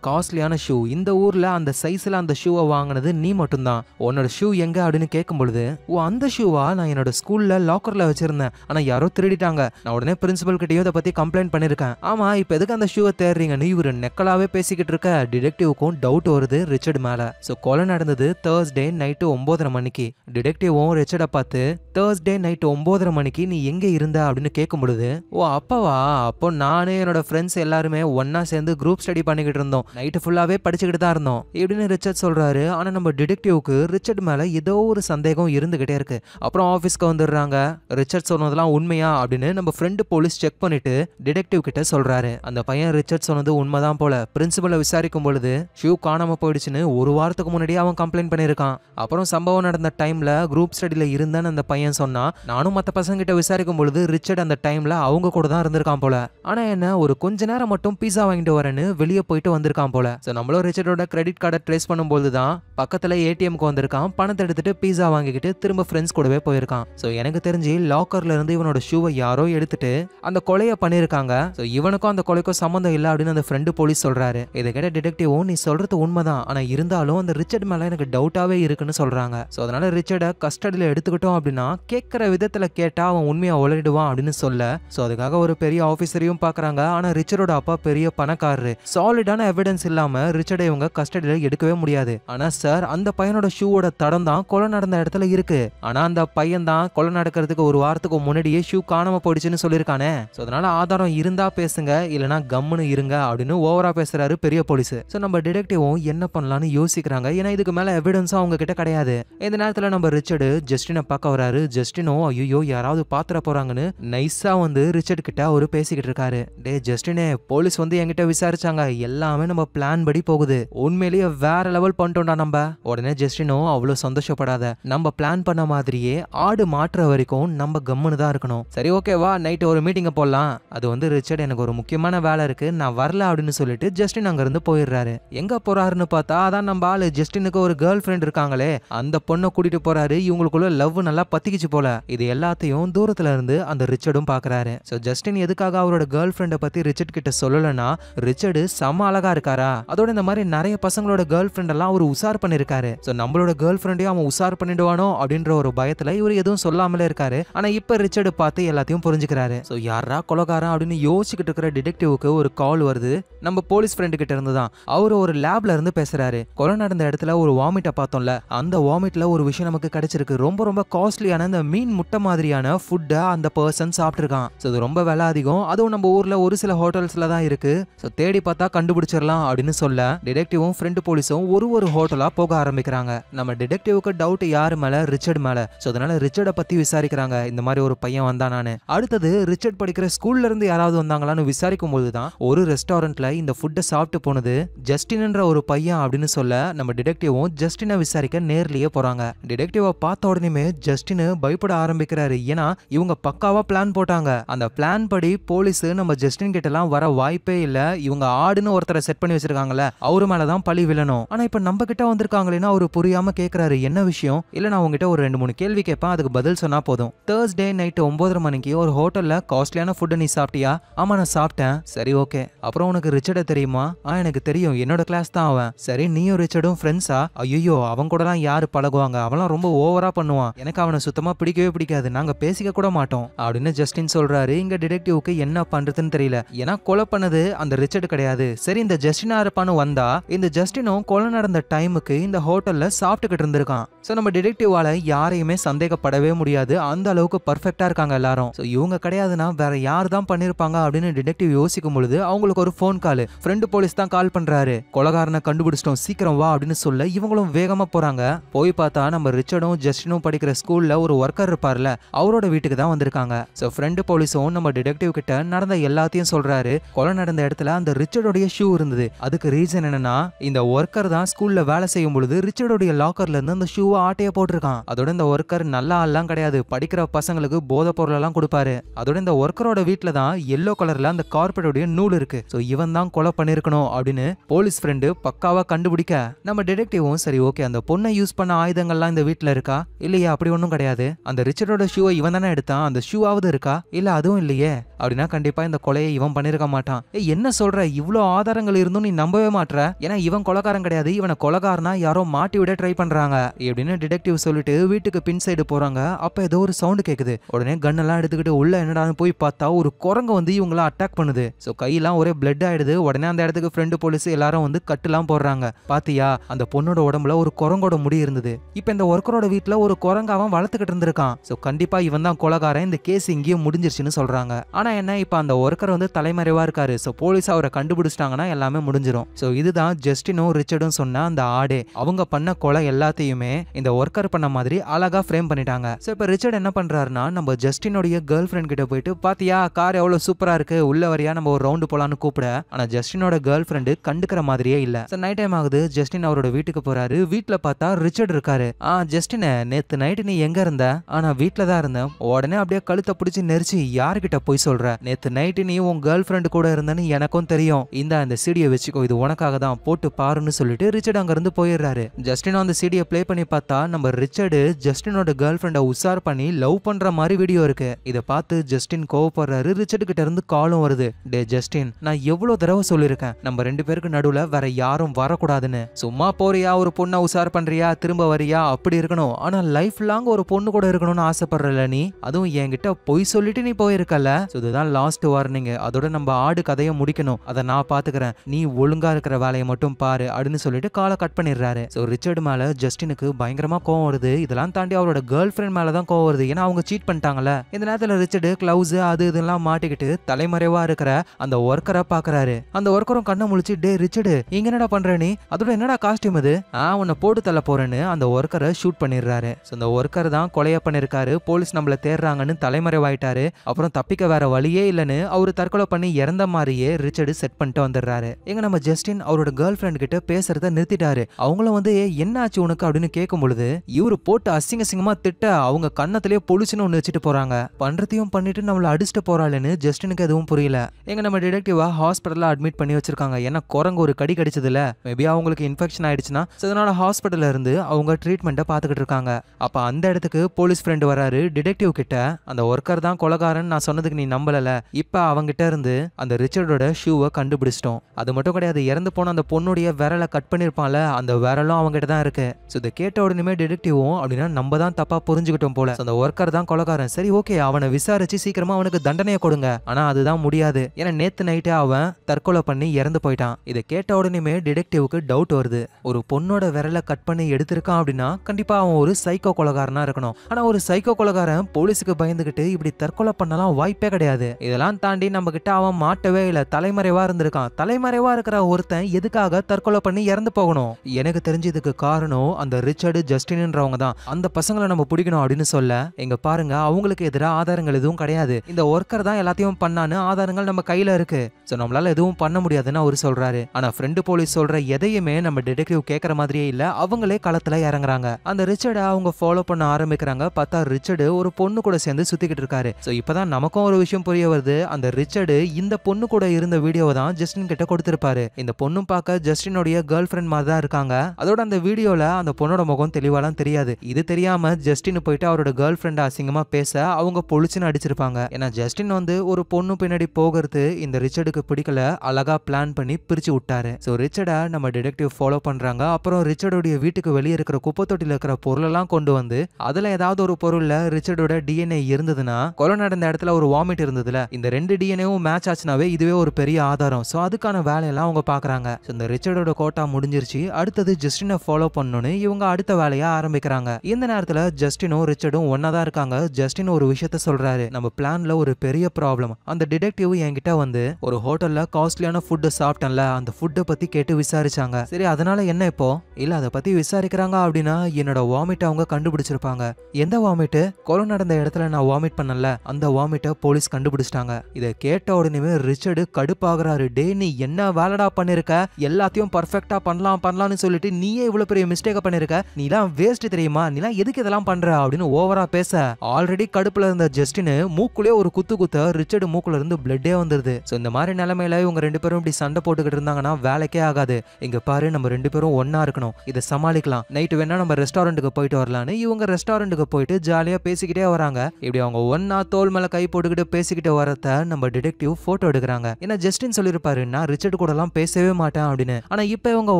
காஸ்ட்லியான ஷூ இந்த ஊர்ல அந்த சைஸ்ல அந்த ஷூவை வாங்கினது நீ மட்டும்தான் உன்னோட ஷூ எங்க அப்படின்னு கேட்கும் பொழுது ஓ அந்த ஷூவா நான் என்னோட ஸ்கூல்ல லாக்கர்ல வச்சிருந்தேன் ஆனா யாரோ திருடிட்டாங்க நான் உடனே பிரின்சிபல் கிட்டயோ இதை பத்தி கம்ப்ளைண்ட் பண்ணிருக்கேன் ஆமா இப்ப எதுக்கு அந்த ஷூவை தேடுறீங்கன்னு இவர் நெக்கலாவே பேசிக்கிட்டு இருக்க டிடெக்டிவ்க்கும் டவுட் வருது ரிச்சர்டு மேல ஸோ கொலை நடந்தது தேர்ஸ்டே நைட்டு ஒன்பதரை மணிக்கு டிடெக்டிவும் ரிச்சர்டை பார்த்து தேர்ஸ்டே நைட் ஒன்பதரை மணிக்கு நீ எங்க இருந்த அப்படின்னு கேட்கும் பொழுது ஓ அப்பவா அப்போ நானே என்னோட ஃப்ரெண்ட்ஸ் எல்லாருமே எல்லாருமே ஒன்னா சேர்ந்து குரூப் ஸ்டடி பண்ணிக்கிட்டு இருந்தோம் நைட் ஃபுல்லாவே படிச்சுக்கிட்டு தான் இருந்தோம் இப்படின்னு ரிச்சர்ட் சொல்றாரு ஆனா நம்ம டிடெக்டிவ்க்கு ரிச்சர்ட் மேல ஏதோ ஒரு சந்தேகம் இருந்துகிட்டே இருக்கு அப்புறம் ஆஃபீஸ்க்கு வந்துடுறாங்க ரிச்சர்ட் சொன்னதெல்லாம் உண்மையா அப்படின்னு நம்ம ஃப்ரெண்டு போலீஸ் செக் பண்ணிட்டு டிடெக்டிவ் கிட்ட சொல்றாரு அந்த பையன் ரிச்சர்ட் சொன்னது உண்மைதான் போல பிரின்சிபலை விசாரிக்கும் பொழுது ஷூ காணாம போயிடுச்சுன்னு ஒரு வாரத்துக்கு முன்னாடி அவன் கம்ப்ளைண்ட் பண்ணியிருக்கான் அப்புறம் சம்பவம் நடந்த டைம்ல குரூப் ஸ்டடியில இருந்தேன்னு அந்த பையன் சொன்னா நானும் மற்ற பசங்க கிட்ட விசாரிக்கும் பொழுது ரிச்சர்ட் அந்த டைம்ல அவங்க கூட தான் இருந்திருக்கான் போல ஆனா என்ன ஒரு கொஞ்ச நேரம் மட்டும் மட்டும் பீஸா வாங்கிட்டு வரேன்னு வெளியே போயிட்டு வந்திருக்கான் போல ஸோ நம்மளும் ரிச்சர்டோட கிரெடிட் கார்டை ட்ரேஸ் பண்ணும்போது தான் பக்கத்தில் ஏடிஎம்க்கு வந்திருக்கான் பணத்தை எடுத்துட்டு பீஸா வாங்கிக்கிட்டு திரும்ப ஃப்ரெண்ட்ஸ் கூடவே போயிருக்கான் ஸோ எனக்கு தெரிஞ்சு லாக்கர்ல இருந்து இவனோட ஷூவை யாரோ எடுத்துட்டு அந்த கொலையை பண்ணியிருக்காங்க ஸோ இவனுக்கும் அந்த கொலைக்கும் சம்மந்தம் இல்லை அப்படின்னு அந்த ஃப்ரெண்டு போலீஸ் சொல்றாரு இதை கேட்ட டிடெக்டிவும் நீ சொல்றது உண்மைதான் ஆனா இருந்தாலும் அந்த ரிச்சர்ட் மேல எனக்கு டவுட்டாவே இருக்குன்னு சொல்றாங்க ஸோ அதனால ரிச்சர்டை கஸ்டடியில் எடுத்துக்கிட்டோம் அப்படின்னா கேட்குற விதத்தில் கேட்டால் அவன் உண்மையா உளறிடுவான் அப்படின்னு சொல்ல ஸோ அதுக்காக ஒரு பெரிய ஆஃபீஸரையும் பார்க்குறாங்க ஆனால் ரிச்சர்டோட அப்பா பெரிய பணக்காரரு சாலிடான எவிடன்ஸ் இல்லாம ரிச்சர்டை இவங்க கஸ்டடியில எடுக்கவே முடியாது ஆனா சார் அந்த பையனோட ஷூவோட தடம் தான் கொலை நடந்த இடத்துல இருக்கு ஆனா அந்த பையன் தான் கொலை நடக்கிறதுக்கு ஒரு வாரத்துக்கு முன்னாடியே ஷூ காணாம போயிடுச்சுன்னு சொல்லியிருக்கானே ஸோ அதனால ஆதாரம் இருந்தா பேசுங்க இல்லனா கம்முன்னு இருங்க அப்படின்னு ஓவரா பேசுறாரு பெரிய போலீஸ் ஸோ நம்ம டிடெக்டிவும் என்ன பண்ணலாம்னு யோசிக்கிறாங்க ஏன்னா இதுக்கு மேல எவிடன்ஸும் அவங்க கிட்ட கிடையாது இந்த நேரத்தில் நம்ம ரிச்சர்டு ஜஸ்டினை பார்க்க வராரு ஜஸ்டினோ ஐயோ யாராவது பாத்திர போறாங்கன்னு நைஸா வந்து ரிச்சர்ட் கிட்ட அவரு பேசிக்கிட்டு இருக்காரு டே ஜஸ்டினே போலீஸ் போலீஸ் வந்து என்கிட்ட விசாரிச்சாங்க எல்லாமே நம்ம பிளான் படி போகுது உண்மையிலேயே வேற லெவல் பண்ணிட்டோம்டா நம்ம உடனே ஜஸ்டினோ அவ்வளோ சந்தோஷப்படாத நம்ம பிளான் பண்ண மாதிரியே ஆடு மாற்ற வரைக்கும் நம்ம கம்முன்னு தான் இருக்கணும் சரி ஓகேவா நைட் ஒரு மீட்டிங்கை போடலாம் அது வந்து ரிச்சர்ட் எனக்கு ஒரு முக்கியமான வேலை இருக்கு நான் வரல அப்படின்னு சொல்லிட்டு ஜஸ்டின் இருந்து போயிடுறாரு எங்க போறாருன்னு பார்த்தா அதான் நம்ம ஆளு ஜஸ்டினுக்கு ஒரு கேர்ள் ஃபிரெண்ட் இருக்காங்களே அந்த பொண்ணை கூட்டிட்டு போறாரு இவங்களுக்குள்ள லவ் நல்லா பத்திக்கிச்சு போல இது எல்லாத்தையும் தூரத்துல இருந்து அந்த ரிச்சர்டும் பாக்குறாரு ஸோ ஜஸ்டின் எதுக்காக அவரோட கேர்ள் ஃப்ரெண்டை பத்தி ரிச்சர்ட் கிட்ட சொல்ல சொல்லலன்னா ரிச்சர்டு செம அழகா இருக்காரா அதோட இந்த மாதிரி நிறைய பசங்களோட கேர்ள் ஃப்ரெண்ட் எல்லாம் அவர் உசார் பண்ணிருக்காரு சோ நம்மளோட கேர்ள் ஃப்ரெண்டையும் அவன் உசார் பண்ணிடுவானோ அப்படின்ற ஒரு பயத்துல இவர் எதுவும் சொல்லாமலே இருக்காரு ஆனா இப்ப ரிச்சர்டு பார்த்து எல்லாத்தையும் புரிஞ்சுக்கிறாரு சோ யாரா கொலகாரம் அப்படின்னு யோசிச்சுட்டு இருக்கிற டிடெக்டிவ்க்கு ஒரு கால் வருது நம்ம போலீஸ் ஃப்ரெண்டு கிட்ட இருந்து தான் அவர் ஒரு லேப்ல இருந்து பேசுறாரு கொலை நடந்த இடத்துல ஒரு வாமிட்ட பார்த்தோம்ல அந்த வாமிட்ல ஒரு விஷயம் நமக்கு கிடைச்சிருக்கு ரொம்ப ரொம்ப காஸ்ட்லியான இந்த மீன் முட்டை மாதிரியான ஃபுட்டை அந்த பர்சன் சாப்பிட்டுருக்கான் ஸோ அது ரொம்ப வில அதிகம் அதுவும் நம்ம ஊர்ல ஒரு சில ஹோட்டல்ஸ்ல தான் இருக்கு ஸோ தேடி பார்த்தா கண்டுபிடிச்சிடலாம் அப்படின்னு சொல்ல டிடெக்டிவும் ஃப்ரெண்டு போலீஸும் ஒரு ஒரு ஹோட்டலா போக ஆரம்பிக்கிறாங்க நம்ம டிடெக்டிவுக்கு டவுட் யாரு மேல ரிச்சர்ட் மேல ஸோ அதனால ரிச்சர்டை பத்தி விசாரிக்கிறாங்க இந்த மாதிரி ஒரு பையன் வந்தான் நானு அடுத்தது ரிச்சர்ட் படிக்கிற ஸ்கூல்ல இருந்து யாராவது வந்தாங்களான்னு விசாரிக்கும் போது தான் ஒரு ரெஸ்டாரண்ட்ல இந்த ஃபுட்டை சாப்பிட்டு போனது ஜஸ்டின்ன்ற ஒரு பையன் அப்படின்னு சொல்ல நம்ம டிடெக்டிவும் ஜஸ்டினை விசாரிக்க நேர்லயே போறாங்க டிடெக்டிவை பார்த்த உடனே ஜஸ்டின் பயப்பட ஆரம்பிக்கிறாரு ஏன்னா இவங்க பக்காவா பிளான் போட்டாங்க அந்த பிளான் படி போலீஸ் நம்ம ஜஸ்டின் கிட்டலாம் வர வாய் வாய்ப்பே இல்லை இவங்க ஆடுன்னு ஒருத்தரை செட் பண்ணி வச்சிருக்காங்கல்ல அவரு மேலதான் பழி விழணும் ஆனா இப்ப நம்ம கிட்ட வந்திருக்காங்களேன்னா அவரு புரியாம கேக்குறாரு என்ன விஷயம் இல்ல நான் உங்ககிட்ட ஒரு ரெண்டு மூணு கேள்வி கேட்பேன் அதுக்கு பதில் சொன்னா போதும் தேர்ஸ்டே நைட் ஒன்பதரை மணிக்கு ஒரு ஹோட்டல்ல காஸ்ட்லியான ஃபுட் நீ சாப்பிட்டியா ஆமா நான் சாப்பிட்டேன் சரி ஓகே அப்புறம் உனக்கு ரிச்சர்டை தெரியுமா ஆ எனக்கு தெரியும் என்னோட கிளாஸ் தான் அவன் சரி நீயும் ரிச்சர்டும் ஃப்ரெண்ட்ஸா ஐயோ அவன் கூடலாம் யாரு பழகுவாங்க அவன்லாம் ரொம்ப ஓவரா பண்ணுவான் எனக்கு அவனை சுத்தமா பிடிக்கவே பிடிக்காது நாங்க பேசிக்க கூட மாட்டோம் அப்படின்னு ஜஸ்டின் சொல்றாரு இங்க டிடெக்டிவ்க்கு என்ன பண்றதுன்னு தெரியல ஏன்னா கொலை பண்ண பண்ணது அந்த ரிச்சர்டு கிடையாது சரி இந்த ஜஸ்டினா இருப்பான்னு வந்தா இந்த ஜஸ்டினும் கொலை நடந்த டைமுக்கு இந்த ஹோட்டல்ல சாப்பிட்டுக்கிட்டு இருந்திருக்கான் சோ நம்ம டிடெக்டிவால யாரையுமே சந்தேகப்படவே முடியாது அந்த அளவுக்கு பர்ஃபெக்டா இருக்காங்க எல்லாரும் சோ இவங்க கிடையாதுன்னா வேற யார் தான் பண்ணிருப்பாங்க அப்படின்னு டிடெக்டிவ் யோசிக்கும் பொழுது அவங்களுக்கு ஒரு ஃபோன் கால் ஃப்ரெண்டு போலீஸ் தான் கால் பண்றாரு கொலகாரனை கண்டுபிடிச்சிட்டோம் சீக்கிரம் வா அப்படின்னு சொல்ல இவங்களும் வேகமா போறாங்க போய் பார்த்தா நம்ம ரிச்சர்டும் ஜஸ்டினும் படிக்கிற ஸ்கூல்ல ஒரு ஒர்க்கர் இருப்பார்ல அவரோட வீட்டுக்கு தான் வந்திருக்காங்க ஸோ ஃப்ரெண்டு போலீஸும் நம்ம டிடெக்டிவ் கிட்ட நடந்த எல்லாத்தையும் சொல்றாரு கொலை கொலை நடந்த இடத்துல அந்த ரிச்சர்டோடைய ஷூ இருந்தது அதுக்கு ரீசன் என்னன்னா இந்த ஒர்க்கர் தான் ஸ்கூல்ல வேலை செய்யும் பொழுது ரிச்சர்டோடைய லாக்கர்ல இருந்து அந்த ஷூவை ஆட்டையை போட்டிருக்கான் அதோட இந்த ஒர்க்கர் நல்லா ஆள்லாம் கிடையாது படிக்கிற பசங்களுக்கு போதை பொருள் எல்லாம் கொடுப்பாரு அதோட இந்த ஒர்க்கரோட வீட்டில் தான் எல்லோ கலர்ல அந்த கார்பெட்டோடைய நூல் இருக்கு ஸோ இவன் தான் கொலை பண்ணிருக்கணும் அப்படின்னு போலீஸ் ஃப்ரெண்டு பக்காவா கண்டுபிடிக்க நம்ம டிடெக்டிவும் சரி ஓகே அந்த பொண்ணை யூஸ் பண்ண ஆயுதங்கள்லாம் இந்த வீட்டில் இருக்கா இல்லையா அப்படி ஒன்றும் கிடையாது அந்த ரிச்சர்டோட ஷூவை இவன் தானே எடுத்தான் அந்த ஷூவாவது இருக்கா இல்லை அதுவும் இல்லையே அப்படின்னா கண்டிப்பா இந்த கொலையை இவன் பண்ணிருக்க மாட்டான் என்ன சொல்ற இவ்வளவு ஆதாரங்கள் இருந்தும் நீ நம்பவே மாட்ற ஏன்னா இவன் கொலகாரம் கிடையாது இவன கொலகாரனா யாரோ மாட்டி விட ட்ரை பண்றாங்க எப்படின்னு டிடெக்டிவ் சொல்லிட்டு வீட்டுக்கு பின் சைடு போறாங்க அப்ப ஏதோ ஒரு சவுண்ட் கேக்குது உடனே கண்ணெல்லாம் எல்லாம் எடுத்துக்கிட்டு உள்ள என்னடான்னு போய் பார்த்தா ஒரு குரங்கு வந்து இவங்கள அட்டாக் பண்ணுது சோ கையெல்லாம் ஒரே பிளட் ஆயிடுது உடனே அந்த இடத்துக்கு ஃப்ரெண்டு போலீஸ் எல்லாரும் வந்து கட்டுலாம் போடுறாங்க பாத்தியா அந்த பொண்ணோட உடம்புல ஒரு குரங்கோட முடி இருந்தது இப்ப இந்த ஒர்க்கரோட வீட்டுல ஒரு குரங்கு அவன் வளர்த்துக்கிட்டு இருந்திருக்கான் சோ கண்டிப்பா இவன் தான் கொலகாரன் இந்த கேஸ் இங்கேயும் முடிஞ்சிருச்சுன்னு சொல்றாங்க ஆனா என்ன இப்ப அந்த ஒர்க்கர் வந்து தலைமறைவா இருக்காரு சொல்றாரு ஸோ போலீஸ் அவரை கண்டுபிடிச்சிட்டாங்கன்னா எல்லாமே முடிஞ்சிடும் ஸோ இதுதான் ஜஸ்டினும் ரிச்சர்டும் சொன்ன அந்த ஆடே அவங்க பண்ண கொலை எல்லாத்தையுமே இந்த ஒர்க்கர் பண்ண மாதிரி அழகா ஃப்ரேம் பண்ணிட்டாங்க ஸோ இப்போ ரிச்சர்ட் என்ன பண்றாருன்னா நம்ம ஜஸ்டினுடைய கேர்ள் ஃப்ரெண்ட் கிட்ட போயிட்டு பாத்தியா கார் எவ்வளோ சூப்பரா இருக்கு உள்ள வரியா நம்ம ஒரு ரவுண்டு போலான்னு கூப்பிட ஆனா ஜஸ்டினோட கேர்ள் ஃப்ரெண்டு கண்டுக்கிற மாதிரியே இல்ல நைட் டைம் ஆகுது ஜஸ்டின் அவரோட வீட்டுக்கு போறாரு வீட்டுல பார்த்தா ரிச்சர்ட் இருக்காரு ஆ ஜஸ்டின் நேத்து நைட்டு நீ எங்க இருந்த ஆனா வீட்டுல தான் இருந்தேன் உடனே அப்படியே கழுத்தை பிடிச்சி நெரிச்சு யாருக்கிட்ட போய் சொல்ற நேத்து நைட்டு நீ உன் கேர்ள் ஃப்ரெண்டு கூட இருந்தேன்னு எனக்கும் தெரியும் இந்த அந்த சீடியை வச்சுக்கோ இது உனக்காக தான் போட்டு பாருன்னு சொல்லிட்டு ரிச்சர்ட் அங்கிருந்து போயிடுறாரு ஜஸ்டின் அந்த சீடியை பிளே பண்ணி பார்த்தா நம்ம ரிச்சர்டு ஜஸ்டினோட கேர்ள் ஃப்ரெண்டை உஷார் பண்ணி லவ் பண்ற மாதிரி வீடியோ இருக்கு இதை பார்த்து ஜஸ்டின் கோவப்படுறாரு ரிச்சர்டு கிட்ட இருந்து காலும் வருது டே ஜஸ்டின் நான் எவ்வளவு தடவை சொல்லியிருக்கேன் நம்ம ரெண்டு பேருக்கு நடுவுல வேற யாரும் வரக்கூடாதுன்னு சும்மா போறியா ஒரு பொண்ணை உஷார் பண்றியா திரும்ப வரியா அப்படி இருக்கணும் ஆனா லைஃப் லாங் ஒரு பொண்ணு கூட இருக்கணும்னு ஆசைப்படுறல நீ அதுவும் என்கிட்ட பொய் சொல்லிட்டு நீ போயிருக்கல இதுதான் லாஸ்ட் வார்னிங் அதோட நம்ம ஆடு கதையை முடிக்கணும் அதை நான் பாத்துக்கிறேன் நீ ஒழுங்கா இருக்கிற வேலையை மட்டும் பாரு அப்படின்னு சொல்லிட்டு காலை கட் பண்ணிடுறாரு ஸோ ரிச்சர்டு மேல ஜஸ்டினுக்கு பயங்கரமா கோவம் வருது இதெல்லாம் தாண்டி அவரோட கேர்ள் ஃப்ரெண்ட் மேல தான் கோவம் வருது ஏன்னா அவங்க சீட் பண்ணிட்டாங்கல்ல இந்த நேரத்தில் ரிச்சர்டு கிளவுஸ் அது இதெல்லாம் மாட்டிக்கிட்டு தலைமறைவா இருக்கிற அந்த ஒர்க்கரை பாக்குறாரு அந்த ஒர்க்கரும் கண்ணை முழிச்சு டே ரிச்சர்டு இங்க என்னடா பண்ற நீ அதோட என்னடா காஸ்டியூம் இது ஆ உன்னை போட்டு தள்ள போறேன்னு அந்த ஒர்க்கரை ஷூட் பண்ணிடுறாரு ஸோ அந்த ஒர்க்கர் தான் கொலைய பண்ணிருக்காரு போலீஸ் நம்மள தேடுறாங்கன்னு தலைமறைவாயிட்டாரு அப்புறம் தப்பிக்க வேற வழியே இல்லைன்னு அவரு தற்கொலை பண்ணி இறந்த மாதிரி மாதிரியே ரிச்சர்டு செட் பண்ணிட்டு வந்துடுறாரு எங்க நம்ம ஜஸ்டின் அவரோட கேர்ள் ஃபிரெண்ட் கிட்ட பேசுறத நிறுத்திட்டாரு அவங்களும் வந்து என்ன ஆச்சு உனக்கு அப்படின்னு கேட்கும் பொழுது இவரு போட்டு அசிங்க அசிங்கமா திட்ட அவங்க கண்ணத்திலேயே பொலிச்சுன்னு ஒன்று வச்சுட்டு போறாங்க பண்றதையும் பண்ணிட்டு நம்மள அடிச்சுட்டு போறாளுன்னு ஜஸ்டினுக்கு எதுவும் புரியல எங்க நம்ம டிடெக்டிவா ஹாஸ்பிட்டல்ல அட்மிட் பண்ணி வச்சிருக்காங்க ஏன்னா குரங்கு ஒரு கடி கடிச்சதுல மேபி அவங்களுக்கு இன்ஃபெக்ஷன் ஆயிடுச்சுன்னா அதனால ஹாஸ்பிட்டல்ல இருந்து அவங்க ட்ரீட்மெண்ட்டை பார்த்துக்கிட்டு இருக்காங்க அப்ப அந்த இடத்துக்கு போலீஸ் ஃப்ரெண்டு வராரு டிடெக்டிவ் கிட்ட அந்த ஒர்க்கர் தான் கொலகாரன் நான் சொன்னதுக்கு நீ நம்பல இப்ப அவங்கிட்ட இருந்து அந்த ரிச்சர்டோட ஷூவை கண்டுபிடிச்சிட்டோம் அது மட்டும் கிடையாது இறந்து போன அந்த பொண்ணுடைய விரலை கட் பண்ணியிருப்பான்ல அந்த விரலும் அவங்ககிட்ட தான் இருக்கு ஸோ இதை கேட்ட உடனே டிடெக்டிவும் அப்படின்னா நம்ம தான் தப்பா புரிஞ்சுக்கிட்டோம் போல அந்த ஒர்க்கர் தான் கொலகாரன் சரி ஓகே அவனை விசாரிச்சு சீக்கிரமா அவனுக்கு தண்டனையை கொடுங்க ஆனா அதுதான் முடியாது ஏன்னா நேத்து நைட்டே அவன் தற்கொலை பண்ணி இறந்து போயிட்டான் இதை கேட்ட உடனே டிடெக்டிவுக்கு டவுட் வருது ஒரு பொண்ணோட விரலை கட் பண்ணி எடுத்திருக்கான் அப்படின்னா கண்டிப்பா அவன் ஒரு சைக்கோ கொலகாரனா இருக்கணும் ஆனா ஒரு சைக்கோ கொலகாரன் போலீஸுக்கு பயந்துகிட்டு இப்படி தற்கொலை பண்ணலாம் வாய்ப்பே கிடையாது இதெல்லாம் தாண்டி நம்ம கிட்ட அவன் மாட்ட கட்டவே இல்லை தலைமறைவாக இருந்திருக்கான் தலைமறைவாக இருக்கிற ஒருத்தன் எதுக்காக தற்கொலை பண்ணி இறந்து போகணும் எனக்கு தெரிஞ்சதுக்கு காரணம் அந்த ரிச்சர்டு ஜஸ்டின்ன்றவங்க தான் அந்த பசங்களை நம்ம பிடிக்கணும் அப்படின்னு சொல்ல எங்க பாருங்க அவங்களுக்கு எதிராக ஆதாரங்கள் எதுவும் கிடையாது இந்த ஒர்க்கர் தான் எல்லாத்தையும் பண்ணான்னு ஆதாரங்கள் நம்ம கையில இருக்கு ஸோ நம்மளால எதுவும் பண்ண முடியாதுன்னு அவர் சொல்றாரு ஆனா ஃப்ரெண்டு போலீஸ் சொல்ற எதையுமே நம்ம டிடெக்டிவ் கேட்கற மாதிரியே இல்லை அவங்களே களத்துல இறங்குறாங்க அந்த ரிச்சர்டை அவங்க ஃபாலோ பண்ண ஆரம்பிக்கிறாங்க பார்த்தா ரிச்சர்டு ஒரு பொண்ணு கூட சேர்ந்து சுத்திக்கிட்டு இருக்காரு ஸோ இப்பதான் நமக்கும் ஒரு விஷயம் புரிய வருது அந்த ரிச்சர்டு இந்த பொண்ணு பொண்ணு கூட இருந்த வீடியோவை தான் ஜஸ்டின் கிட்ட கொடுத்திருப்பாரு இந்த பொண்ணும் பார்க்க ஜஸ்டினுடைய கேர்ள் ஃபிரெண்ட் மாதிரி தான் இருக்காங்க அதோட அந்த வீடியோல அந்த பொண்ணோட முகம் தெளிவாலாம் தெரியாது இது தெரியாம ஜஸ்டின் போயிட்டு அவரோட கேர்ள் ஃபிரெண்ட் அசிங்கமா பேச அவங்க பொழிச்சுன்னு அடிச்சிருப்பாங்க ஏன்னா ஜஸ்டின் வந்து ஒரு பொண்ணு பின்னாடி போகிறது இந்த ரிச்சர்டுக்கு பிடிக்கல அழகா பிளான் பண்ணி பிரிச்சு விட்டாரு ஸோ ரிச்சர்டை நம்ம டிடெக்டிவ் ஃபாலோ பண்றாங்க அப்புறம் ரிச்சர்டுடைய வீட்டுக்கு வெளியே இருக்கிற குப்பை தொட்டியில் இருக்கிற பொருளெல்லாம் கொண்டு வந்து அதுல ஏதாவது ஒரு பொருள்ல ரிச்சர்டோட டிஎன்ஏ இருந்ததுன்னா கொலை நடந்த இடத்துல ஒரு வாமிட் இருந்ததுல இந்த ரெண்டு டிஎன்ஏவும் மேட்ச் ஆச்சுனாவே இதுவே ஒரு பெரிய ஆதாரம் ஸோ அதுக்கான வேலையெல்லாம் அவங்க பார்க்குறாங்க ஸோ இந்த ரிச்சர்டோட கோட்டா முடிஞ்சிருச்சு அடுத்தது ஜஸ்டினை ஃபாலோ பண்ணணும்னு இவங்க அடுத்த வேலையை ஆரம்பிக்கிறாங்க இந்த நேரத்தில் ஜஸ்டினும் ரிச்சர்டும் ஒன்னா தான் இருக்காங்க ஜஸ்டின் ஒரு விஷயத்த சொல்றாரு நம்ம பிளான்ல ஒரு பெரிய ப்ராப்ளம் அந்த டிடெக்டிவ் என்கிட்ட வந்து ஒரு ஹோட்டல்ல காஸ்ட்லியான ஃபுட்டு சாப்பிட்டேன்ல அந்த ஃபுட்டை பத்தி கேட்டு விசாரிச்சாங்க சரி அதனால என்ன இப்போ இல்ல அதை பத்தி விசாரிக்கிறாங்க அப்படின்னா என்னோட வாமிட் அவங்க கண்டுபிடிச்சிருப்பாங்க எந்த வாமிட்டு கொலை நடந்த இடத்துல நான் வாமிட் பண்ணல அந்த வாமிட்டை போலீஸ் கண்டுபிடிச்சிட்டாங்க இதை கேட்ட உடனே ரிச் ரிச்சர்டு கடுப்பாகிறாரு டே நீ என்ன வேலடா பண்ணிருக்க எல்லாத்தையும் பர்ஃபெக்டா பண்ணலாம் பண்ணலாம்னு சொல்லிட்டு நீயே இவ்வளவு பெரிய மிஸ்டேக் பண்ணிருக்க நீ தான் வேஸ்ட் தெரியுமா நீ எதுக்கு இதெல்லாம் பண்ற அப்படின்னு ஓவரா பேச ஆல்ரெடி கடுப்புல இருந்த ஜஸ்டின் மூக்குலயே ஒரு குத்து குத்த ரிச்சர்டு மூக்குல இருந்து பிளட்டே வந்துருது ஸோ இந்த மாதிரி நிலைமையில இவங்க ரெண்டு பேரும் இப்படி சண்டை போட்டுக்கிட்டு இருந்தாங்கன்னா வேலைக்கே ஆகாது இங்க பாரு நம்ம ரெண்டு பேரும் ஒன்னா இருக்கணும் இதை சமாளிக்கலாம் நைட்டு வேணா நம்ம ரெஸ்டாரண்ட்டுக்கு போயிட்டு வரலான்னு இவங்க ரெஸ்டாரண்ட்டுக்கு போயிட்டு ஜாலியா பேசிக்கிட்டே வராங்க இப்படி அவங்க ஒன்னா தோல் மேல கை போட்டுக்கிட்டு பேசிக்கிட்டு வரத நம்ம டிடெக்டிவ் போட்டோ எடுக்கிறாங்க ஆரம்பிக்கிறாங்க ஏன்னா ஜஸ்டின் சொல்லியிருப்பாரு நான் ரிச்சர்ட் கூடலாம் பேசவே மாட்டேன் அப்படின்னு ஆனா இப்போ இவங்க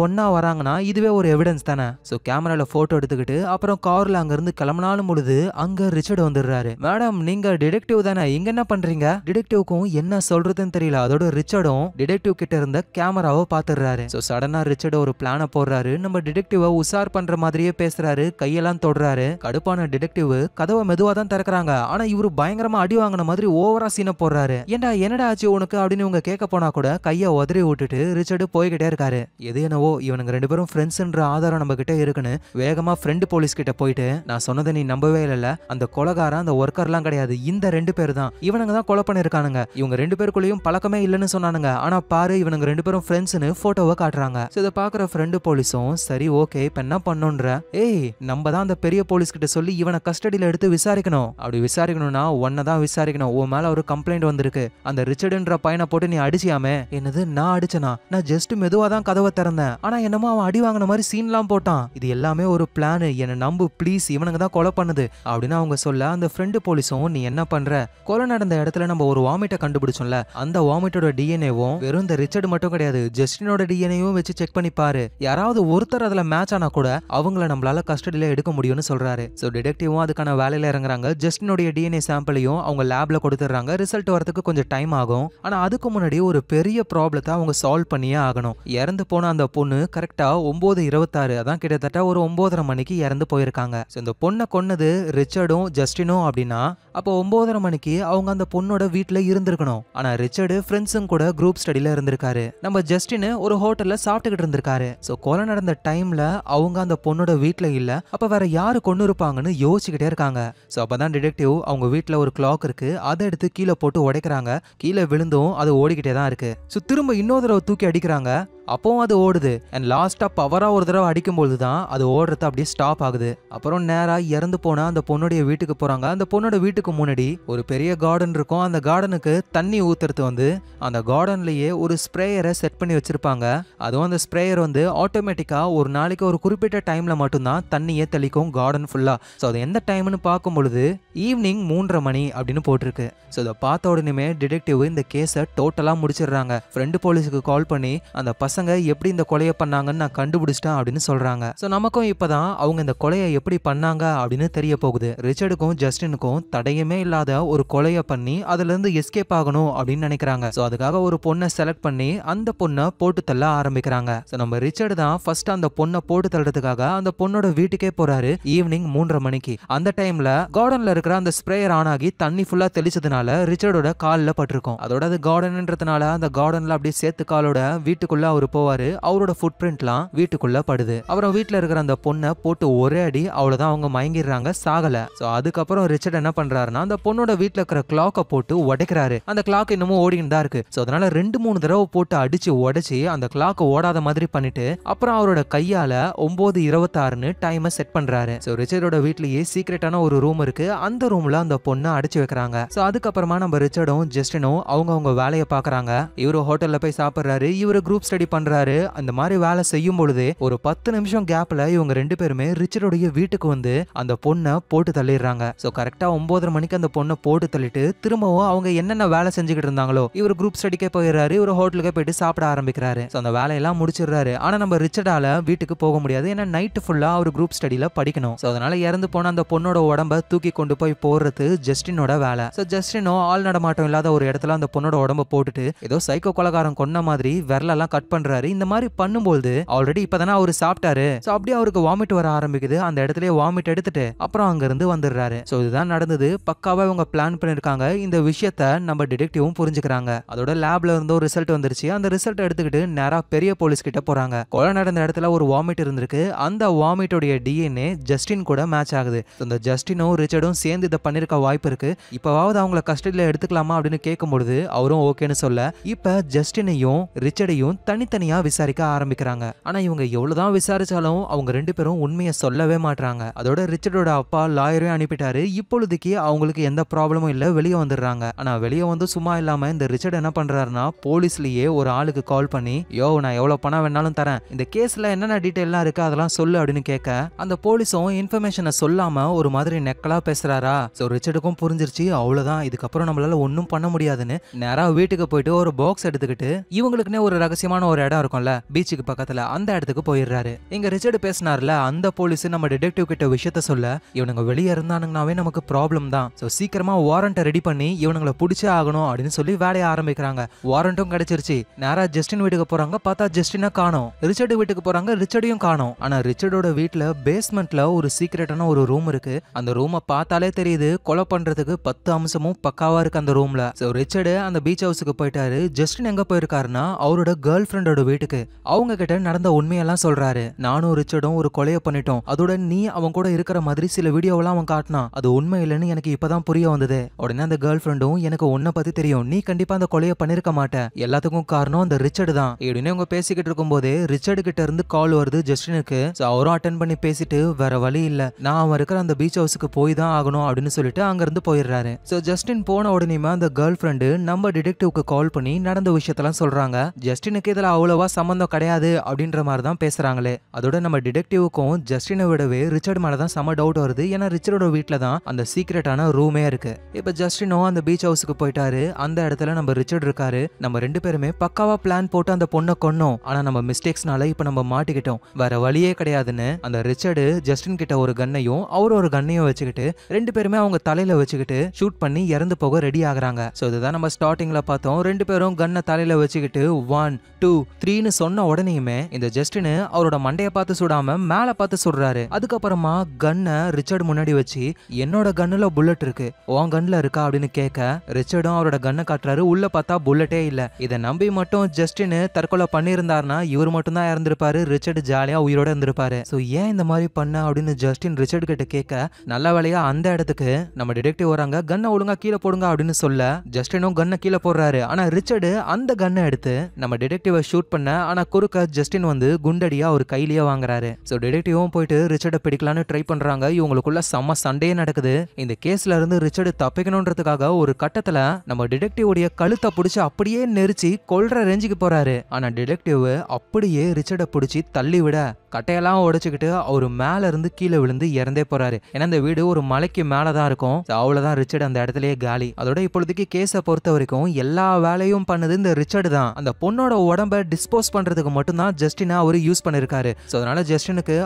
ஒன்னா வராங்கன்னா இதுவே ஒரு எவிடன்ஸ் தானே ஸோ கேமரால போட்டோ எடுத்துக்கிட்டு அப்புறம் கார்ல அங்கிருந்து கிளம்பினாலும் பொழுது அங்க ரிச்சர்ட் வந்துடுறாரு மேடம் நீங்க டிடெக்டிவ் தானே இங்க என்ன பண்றீங்க டிடெக்டிவ்க்கும் என்ன சொல்றதுன்னு தெரியல அதோட ரிச்சர்டும் டிடெக்டிவ் கிட்ட இருந்த கேமராவை பாத்துறாரு ஸோ சடனா ரிச்சர்ட் ஒரு பிளான போடுறாரு நம்ம டிடெக்டிவ உசார் பண்ற மாதிரியே பேசுறாரு கையெல்லாம் தொடுறாரு கடுப்பான டிடெக்டிவ் கதவை மெதுவா தான் திறக்கிறாங்க ஆனா இவரு பயங்கரமா அடி வாங்கின மாதிரி ஓவரா சீனை போடுறாரு ஏன்டா என்னடா ஆச்சு உனக்கு அப்படின்னு இவங்க கேட்க போனால் கூட கையை உதறி விட்டுட்டு ரிச்சர்டு போய்கிட்டே இருக்காரு எது என்னவோ இவனுங்க ரெண்டு பேரும் ஃப்ரெண்ட்ஸ்ன்ற ஆதாரம் நம்ம கிட்ட இருக்குன்னு வேகமாக ஃப்ரெண்டு போலீஸ் கிட்ட போயிட்டு நான் சொன்னதை நீ நம்பவே இல்லை அந்த கொலகாரம் அந்த ஒர்க்கர்லாம் கிடையாது இந்த ரெண்டு பேர் தான் இவனுங்க தான் கொலை பண்ணிருக்கானுங்க இவங்க ரெண்டு பேருக்குள்ளேயும் பழக்கமே இல்லைன்னு சொன்னானுங்க ஆனா பாரு இவனுங்க ரெண்டு பேரும் ஃப்ரெண்ட்ஸ்னு போட்டோவை காட்டுறாங்க இதை பாக்குற ஃப்ரெண்டு போலீஸும் சரி ஓகே இப்ப என்ன பண்ணுன்ற ஏய் நம்ம தான் அந்த பெரிய போலீஸ் கிட்ட சொல்லி இவனை கஸ்டடியில எடுத்து விசாரிக்கணும் அப்படி விசாரிக்கணும்னா ஒன்ன தான் விசாரிக்கணும் உன் மேல ஒரு கம்ப்ளைண்ட் வந்திருக்கு அந்த ரிச்சர்டுன்ற பையனை போட்டு நீ அடிச்சியாமே என்னது நான் அடிச்சனா நான் ஜஸ்ட் மெதுவா தான் கதவை திறந்தேன் ஆனா என்னமோ அவன் அடி வாங்கின மாதிரி சீன்லாம் போட்டான் இது எல்லாமே ஒரு பிளான் என்ன நம்பு ப்ளீஸ் இவனுங்க தான் கொலை பண்ணுது அப்படின்னு அவங்க சொல்ல அந்த ஃப்ரெண்டு போலீஸும் நீ என்ன பண்ற கொலை நடந்த இடத்துல நம்ம ஒரு வாமிட்டை கண்டுபிடிச்சோம்ல அந்த வாமிட்டோட டிஎன்ஏவும் வெறும் இந்த ரிச்சர்டு மட்டும் கிடையாது ஜஸ்டினோட டிஎன்ஏவும் வச்சு செக் பண்ணி பாரு யாராவது ஒருத்தர் அதுல மேட்ச் ஆனா கூட அவங்கள நம்மளால கஸ்டடியில எடுக்க முடியும்னு சொல்றாரு ஸோ டிடெக்டிவும் அதுக்கான வேலையில இறங்குறாங்க ஜஸ்டினுடைய டிஎன்ஏ சாம்பிளையும் அவங்க லேப்ல கொடுத்துட்றாங்க ரிசல்ட் வரதுக்கு கொஞ்சம் டைம் ஆகும் ஆனா ஆனால் அதுக்கு முன்னாடி ஒரு பெரிய ப்ராப்ளத்தை அவங்க சால்வ் பண்ணியே ஆகணும் இறந்து போன அந்த பொண்ணு கரெக்டாக ஒம்பது இருபத்தாறு அதான் கிட்டத்தட்ட ஒரு ஒம்பதரை மணிக்கு இறந்து போயிருக்காங்க ஸோ இந்த பொண்ணை கொன்னது ரிச்சர்டும் ஜஸ்டினும் அப்படின்னா அப்போ ஒம்பதரை மணிக்கு அவங்க அந்த பொண்ணோட வீட்டில் இருந்திருக்கணும் ஆனால் ரிச்சர்டு ஃப்ரெண்ட்ஸும் கூட குரூப் ஸ்டடியில் இருந்திருக்காரு நம்ம ஜஸ்டின் ஒரு ஹோட்டலில் சாப்பிட்டுக்கிட்டு இருந்திருக்காரு ஸோ கொலை நடந்த டைமில் அவங்க அந்த பொண்ணோட வீட்டில் இல்லை அப்போ வேற யார் கொண்டு இருப்பாங்கன்னு யோசிச்சுக்கிட்டே இருக்காங்க ஸோ அப்போ தான் டிடெக்டிவ் அவங்க வீட்டில் ஒரு கிளாக் இருக்குது அதை எடுத்து கீழே போட்டு உடைக்கிறாங்க கீழே விழுந்தும் அது ஓடிக்கிட்டே தான் இருக்கு ஸோ திரும்ப இன்னொரு தடவை தூக்கி அடிக்கிறாங்க அப்பவும் அது ஓடுது அண்ட் லாஸ்ட்டாக பவராக ஒரு தடவை அடிக்கும்போது தான் அது ஓடுறது அப்படியே ஸ்டாப் ஆகுது அப்புறம் நேராக இறந்து போனால் அந்த பொண்ணுடைய வீட்டுக்கு போகிறாங்க அந்த பொண்ணோட வீட்டுக்கு முன்னாடி ஒரு பெரிய கார்டன் இருக்கும் அந்த கார்டனுக்கு தண்ணி ஊற்றுறது வந்து அந்த கார்டன்லேயே ஒரு ஸ்ப்ரேயரை செட் பண்ணி வச்சுருப்பாங்க அதுவும் அந்த ஸ்ப்ரேயர் வந்து ஆட்டோமேட்டிக்காக ஒரு நாளைக்கு ஒரு குறிப்பிட்ட டைமில் மட்டும்தான் தண்ணியே தெளிக்கும் கார்டன் ஃபுல்லாக ஸோ அது எந்த டைம்னு பார்க்கும் பொழுது ஈவினிங் மூன்றரை மணி அப்படின்னு போட்டிருக்கு ஸோ அதை பார்த்த உடனே டிடெக்டிவ் இந்த கேஸை டோட்டலாக முடிச்சிடுறாங்க ஃப்ரெண்டு போலீஸுக்கு கால் பண்ணி அந்த பசங்க பசங்க எப்படி இந்த கொலையை பண்ணாங்கன்னு நான் கண்டுபிடிச்சிட்டேன் அப்படின்னு சொல்றாங்க ஸோ நமக்கும் இப்போதான் அவங்க இந்த கொலையை எப்படி பண்ணாங்க அப்படின்னு தெரிய போகுது ரிச்சர்டுக்கும் ஜஸ்டினுக்கும் தடையுமே இல்லாத ஒரு கொலையை பண்ணி அதுல இருந்து எஸ்கேப் ஆகணும் அப்படின்னு நினைக்கிறாங்க சோ அதுக்காக ஒரு பொண்ணை செலக்ட் பண்ணி அந்த பொண்ணை போட்டு தள்ள ஆரம்பிக்கிறாங்க நம்ம ரிச்சர்டு தான் ஃபர்ஸ்ட் அந்த பொண்ணை போட்டு தள்ளுறதுக்காக அந்த பொண்ணோட வீட்டுக்கே போறாரு ஈவினிங் மூன்றரை மணிக்கு அந்த டைம்ல கார்டன்ல இருக்கிற அந்த ஸ்ப்ரேயர் ஆன் ஆகி தண்ணி ஃபுல்லா தெளிச்சதுனால ரிச்சர்டோட காலில் பட்டிருக்கும் அதோட அது கார்டன்ன்றதுனால அந்த கார்டன்ல அப்படியே சேர்த்து காலோட வீட்டுக்குள்ள அவர் போவாரு அவரோட ஃபுட் பிரிண்ட்லாம் வீட்டுக்குள்ள படுது அப்புறம் வீட்டுல இருக்கிற அந்த பொண்ணை போட்டு ஒரே அடி அவ்வளோதான் அவங்க மயங்கிடுறாங்க சாகல சோ அதுக்கப்புறம் ரிச்சர்ட் என்ன பண்றாருன்னா அந்த பொண்ணோட வீட்டுல இருக்கிற கிளாக்கை போட்டு உடைக்கிறாரு அந்த கிளாக் இன்னமும் ஓடிக்கிட்டு தான் இருக்கு சோ அதனால ரெண்டு மூணு தடவை போட்டு அடிச்சு உடைச்சி அந்த கிளாக்கை ஓடாத மாதிரி பண்ணிட்டு அப்புறம் அவரோட கையால ஒன்பது இருபத்தாறுன்னு டைமை செட் பண்றாரு ஸோ ரிச்சர்டோட வீட்லயே சீக்ரெட்டான ஒரு ரூம் இருக்கு அந்த ரூம்ல அந்த பொண்ணை அடிச்சு வைக்கிறாங்க ஸோ அதுக்கப்புறமா நம்ம ரிச்சர்டும் ஜஸ்டினும் அவங்க அவங்க வேலையை பாக்குறாங்க இவரு ஹோட்டல்ல போய் சாப்பிடுறாரு இவரு குரூப் ஸ்டடி பண்றாரு அந்த மாதிரி வேலை செய்யும் பொழுது ஒரு பத்து நிமிஷம் கேப்ல இவங்க ரெண்டு பேருமே ரிச்சர்டுடைய வீட்டுக்கு வந்து அந்த பொண்ணை போட்டு தள்ளிடுறாங்க சோ கரெக்டா ஒன்பதரை மணிக்கு அந்த பொண்ணை போட்டு தள்ளிட்டு திரும்பவும் அவங்க என்னென்ன வேலை செஞ்சுக்கிட்டு இருந்தாங்களோ இவர் குரூப் ஸ்டடிக்கே போயிடுறாரு இவர் ஹோட்டலுக்கு போயிட்டு சாப்பிட ஆரம்பிக்கிறாரு ஸோ அந்த வேலையெல்லாம் முடிச்சிடுறாரு ஆனா நம்ம ரிச்சர்டால வீட்டுக்கு போக முடியாது ஏன்னா நைட்டு ஃபுல்லா அவர் குரூப் ஸ்டடியில் படிக்கணும் ஸோ அதனால இறந்து போன அந்த பொண்ணோட உடம்ப தூக்கி கொண்டு போய் போடுறது ஜஸ்டினோட வேலை சோ ஜஸ்டினோ ஆள் நடமாட்டம் இல்லாத ஒரு இடத்துல அந்த பொண்ணோட உடம்ப போட்டுட்டு ஏதோ சைக்கோ கொலகாரம் கொன்ன மாதிரி விரலெல்லாம் கட் பண்ணி பண்றாரு இந்த மாதிரி பண்ணும்போது ஆல்ரெடி இப்பதானே அவரு சாப்பிட்டாரு சோ அப்படியே அவருக்கு வாமிட் வர ஆரம்பிக்குது அந்த இடத்துல வாமிட் எடுத்துட்டு அப்புறம் இருந்து வந்துடுறாரு சோ இதுதான் நடந்தது பக்காவா இவங்க பிளான் பண்ணிருக்காங்க இந்த விஷயத்த நம்ம டிடெக்டிவும் புரிஞ்சுக்கிறாங்க அதோட லேப்ல இருந்து ஒரு ரிசல்ட் வந்துருச்சு அந்த ரிசல்ட் எடுத்துக்கிட்டு நேரா பெரிய போலீஸ் கிட்ட போறாங்க கொலை நடந்த இடத்துல ஒரு வாமிட் இருந்திருக்கு அந்த வாமிட்டோடைய டிஎன்ஏ ஜஸ்டின் கூட மேட்ச் ஆகுது இந்த ஜஸ்டினும் ரிச்சர்டும் சேர்ந்து இதை பண்ணிருக்க வாய்ப்பு இருக்கு இப்பவாவது அவங்கள கஸ்டடியில் எடுத்துக்கலாமா அப்படின்னு கேட்கும்போது அவரும் ஓகேன்னு சொல்ல இப்ப ஜஸ்டினையும் ரிச்சர்டையும் தனி தனித்தனியாக விசாரிக்க ஆரம்பிக்கிறாங்க ஆனால் இவங்க தான் விசாரிச்சாலும் அவங்க ரெண்டு பேரும் உண்மையை சொல்லவே மாட்டாங்க அதோட ரிச்சர்டோட அப்பா லாயரே அனுப்பிட்டாரு இப்பொழுதுக்கு அவங்களுக்கு எந்த ப்ராப்ளமும் இல்லை வெளியே வந்துடுறாங்க ஆனால் வெளியே வந்து சும்மா இல்லாமல் இந்த ரிச்சர்ட் என்ன பண்ணுறாருன்னா போலீஸ்லேயே ஒரு ஆளுக்கு கால் பண்ணி யோ நான் எவ்வளோ பணம் வேணாலும் தரேன் இந்த கேஸில் என்னென்ன டீட்டெயிலாம் இருக்குது அதெல்லாம் சொல்லு அப்படின்னு கேட்க அந்த போலீஸும் இன்ஃபர்மேஷனை சொல்லாம ஒரு மாதிரி நெக்கலாக பேசுறாரா ஸோ ரிச்சர்டுக்கும் புரிஞ்சிருச்சு அவ்வளோதான் இதுக்கப்புறம் நம்மளால ஒன்றும் பண்ண முடியாதுன்னு நேராக வீட்டுக்கு போயிட்டு ஒரு பாக்ஸ் எடுத்துக்கிட்டு இவங்களுக்குன்னே ஒரு ரகசியமான ஒரு ஒரு இடம் இருக்கும்ல பீச்சுக்கு பக்கத்துல அந்த இடத்துக்கு போயிடுறாரு இங்க ரிச்சர்டு பேசினார்ல அந்த போலீஸ் நம்ம டிடெக்டிவ் கிட்ட விஷயத்த சொல்ல இவனுங்க வெளியே இருந்தானுங்கனாவே நமக்கு ப்ராப்ளம் தான் சீக்கிரமா வாரண்ட ரெடி பண்ணி இவனுங்களை பிடிச்சே ஆகணும் அப்படின்னு சொல்லி வேலையை ஆரம்பிக்கிறாங்க வாரண்டும் கிடைச்சிருச்சு நேரா ஜஸ்டின் வீட்டுக்கு போறாங்க பார்த்தா ஜஸ்டினா காணும் ரிச்சர்டு வீட்டுக்கு போறாங்க ரிச்சர்டையும் காணும் ஆனா ரிச்சர்டோட வீட்டுல பேஸ்மெண்ட்ல ஒரு சீக்கிரட்டான ஒரு ரூம் இருக்கு அந்த ரூமை பார்த்தாலே தெரியுது கொலை பண்றதுக்கு பத்து அம்சமும் பக்காவா இருக்கு அந்த ரூம்ல ரிச்சர்டு அந்த பீச் ஹவுஸுக்கு போயிட்டாரு ஜஸ்டின் எங்க போயிருக்காருன்னா அவரோட கேர்ள் ஃப்ரெண்ட் ரிச்சர்டோட வீட்டுக்கு அவங்க கிட்ட நடந்த உண்மையெல்லாம் சொல்றாரு நானும் ரிச்சர்டும் ஒரு கொலையை பண்ணிட்டோம் அதோட நீ அவன் கூட இருக்கிற மாதிரி சில வீடியோவெல்லாம் அவன் காட்டினான் அது உண்மை இல்லைன்னு எனக்கு இப்பதான் புரிய வந்தது உடனே அந்த கேர்ள் ஃபிரெண்டும் எனக்கு உன்னை பத்தி தெரியும் நீ கண்டிப்பா அந்த கொலையை பண்ணிருக்க மாட்டேன் எல்லாத்துக்கும் காரணம் அந்த ரிச்சர்டு தான் இப்படின்னு அவங்க பேசிக்கிட்டு இருக்கும்போது ரிச்சர்டு கிட்ட இருந்து கால் வருது ஜஸ்டினுக்கு அவரும் அட்டன் பண்ணி பேசிட்டு வேற வழி இல்ல நான் அவன் இருக்கிற அந்த பீச் ஹவுஸுக்கு போய் தான் ஆகணும் அப்படின்னு சொல்லிட்டு அங்கிருந்து போயிடுறாரு சோ ஜஸ்டின் போன உடனே அந்த கேர்ள் ஃப்ரெண்டு நம்ம டிடெக்டிவ்க்கு கால் பண்ணி நடந்த விஷயத்தெல்லாம் சொல்றாங்க ஜஸ்டினுக்கு இதில் அவ்வளோவா சம்மந்தம் கிடையாது அப்படின்ற மாதிரி தான் பேசுகிறாங்களே அதோட நம்ம டிடெக்டிவுக்கும் ஜஸ்டினை விடவே ரிச்சர்ட் மேலே தான் செம்ம டவுட் வருது ஏன்னா ரிச்சர்டோட வீட்டில் தான் அந்த சீக்ரெட்டான ரூமே இருக்கு இப்போ ஜஸ்டினோ அந்த பீச் ஹவுஸுக்கு போயிட்டாரு அந்த இடத்துல நம்ம ரிச்சர்ட் இருக்காரு நம்ம ரெண்டு பேருமே பக்காவா பிளான் போட்டு அந்த பொண்ணை கொண்டோம் ஆனால் நம்ம மிஸ்டேக்ஸ்னால இப்போ நம்ம மாட்டிக்கிட்டோம் வேற வழியே கிடையாதுன்னு அந்த ரிச்சர்டு ஜஸ்டின் கிட்ட ஒரு கன்னையும் அவர் ஒரு கன்னையும் வச்சுக்கிட்டு ரெண்டு பேருமே அவங்க தலையில வச்சுக்கிட்டு ஷூட் பண்ணி இறந்து போக ரெடி ஆகுறாங்க ஸோ இதுதான் நம்ம ஸ்டார்டிங்ல பார்த்தோம் ரெண்டு பேரும் கன்னை தலையில வச்சுக்கிட்டு ஒன் டூ த்ரீன்னு சொன்ன உடனேயுமே இந்த ஜஸ்டின் அவரோட மண்டையை பார்த்து சுடாம மேல பார்த்து சுடுறாரு அதுக்கப்புறமா கன்னை ரிச்சர்ட் முன்னாடி வச்சு என்னோட கன்னுல புல்லட் இருக்கு உன் கன்ல இருக்கா அப்படின்னு கேட்க ரிச்சர்டும் அவரோட கன்னை காட்டுறாரு உள்ள பார்த்தா புல்லட்டே இல்ல இதை நம்பி மட்டும் ஜஸ்டின் தற்கொலை பண்ணியிருந்தாருன்னா இவர் மட்டும் தான் இறந்திருப்பாரு ரிச்சர்ட் ஜாலியா உயிரோட இருந்திருப்பாரு ஸோ ஏன் இந்த மாதிரி பண்ண அப்படின்னு ஜஸ்டின் ரிச்சர்ட் கிட்ட கேட்க நல்ல வேலையா அந்த இடத்துக்கு நம்ம டிடெக்டிவ் வராங்க கன்னை ஒழுங்கா கீழே போடுங்க அப்படின்னு சொல்ல ஜஸ்டினும் கன்னை கீழே போடுறாரு ஆனா ரிச்சர்டு அந்த கன்னை எடுத்து நம்ம டிடெக்டிவ் ஷூ ஷூட் பண்ண ஆனால் குறுக்க ஜஸ்டின் வந்து குண்டடியாக ஒரு கையிலேயே வாங்குறாரு ஸோ டிடெக்டிவும் போயிட்டு ரிச்சர்டை பிடிக்கலான்னு ட்ரை பண்ணுறாங்க இவங்களுக்குள்ள செம்ம சண்டையே நடக்குது இந்த கேஸ்ல இருந்து ரிச்சர்டு தப்பிக்கணுன்றதுக்காக ஒரு கட்டத்தில் நம்ம டிடெக்டிவோடைய கழுத்தை பிடிச்சி அப்படியே நெரிச்சு கொல்ற ரேஞ்சுக்கு போறாரு ஆனால் டிடெக்டிவ் அப்படியே ரிச்சர்டை பிடிச்சி தள்ளி விட கட்டையெல்லாம் உடைச்சிக்கிட்டு அவர் மேல இருந்து கீழே விழுந்து இறந்தே போறாரு ஏன்னா இந்த வீடு ஒரு மலைக்கு மேலே தான் இருக்கும் அவ்வளவுதான் ரிச்சர்ட் அந்த இடத்துலயே காலி அதோட இப்பொழுதுக்கு கேஸை பொறுத்த வரைக்கும் எல்லா வேலையும் பண்ணது இந்த ரிச்சர்டு தான் அந்த பொண்ணோட உடம்ப டிஸ்போஸ் பண்றதுக்கு மட்டும்தான் ஜஸ்டினா அவர் யூஸ் பண்ணிருக்காரு ஸோ அதனால ஜஸ்டினுக்கு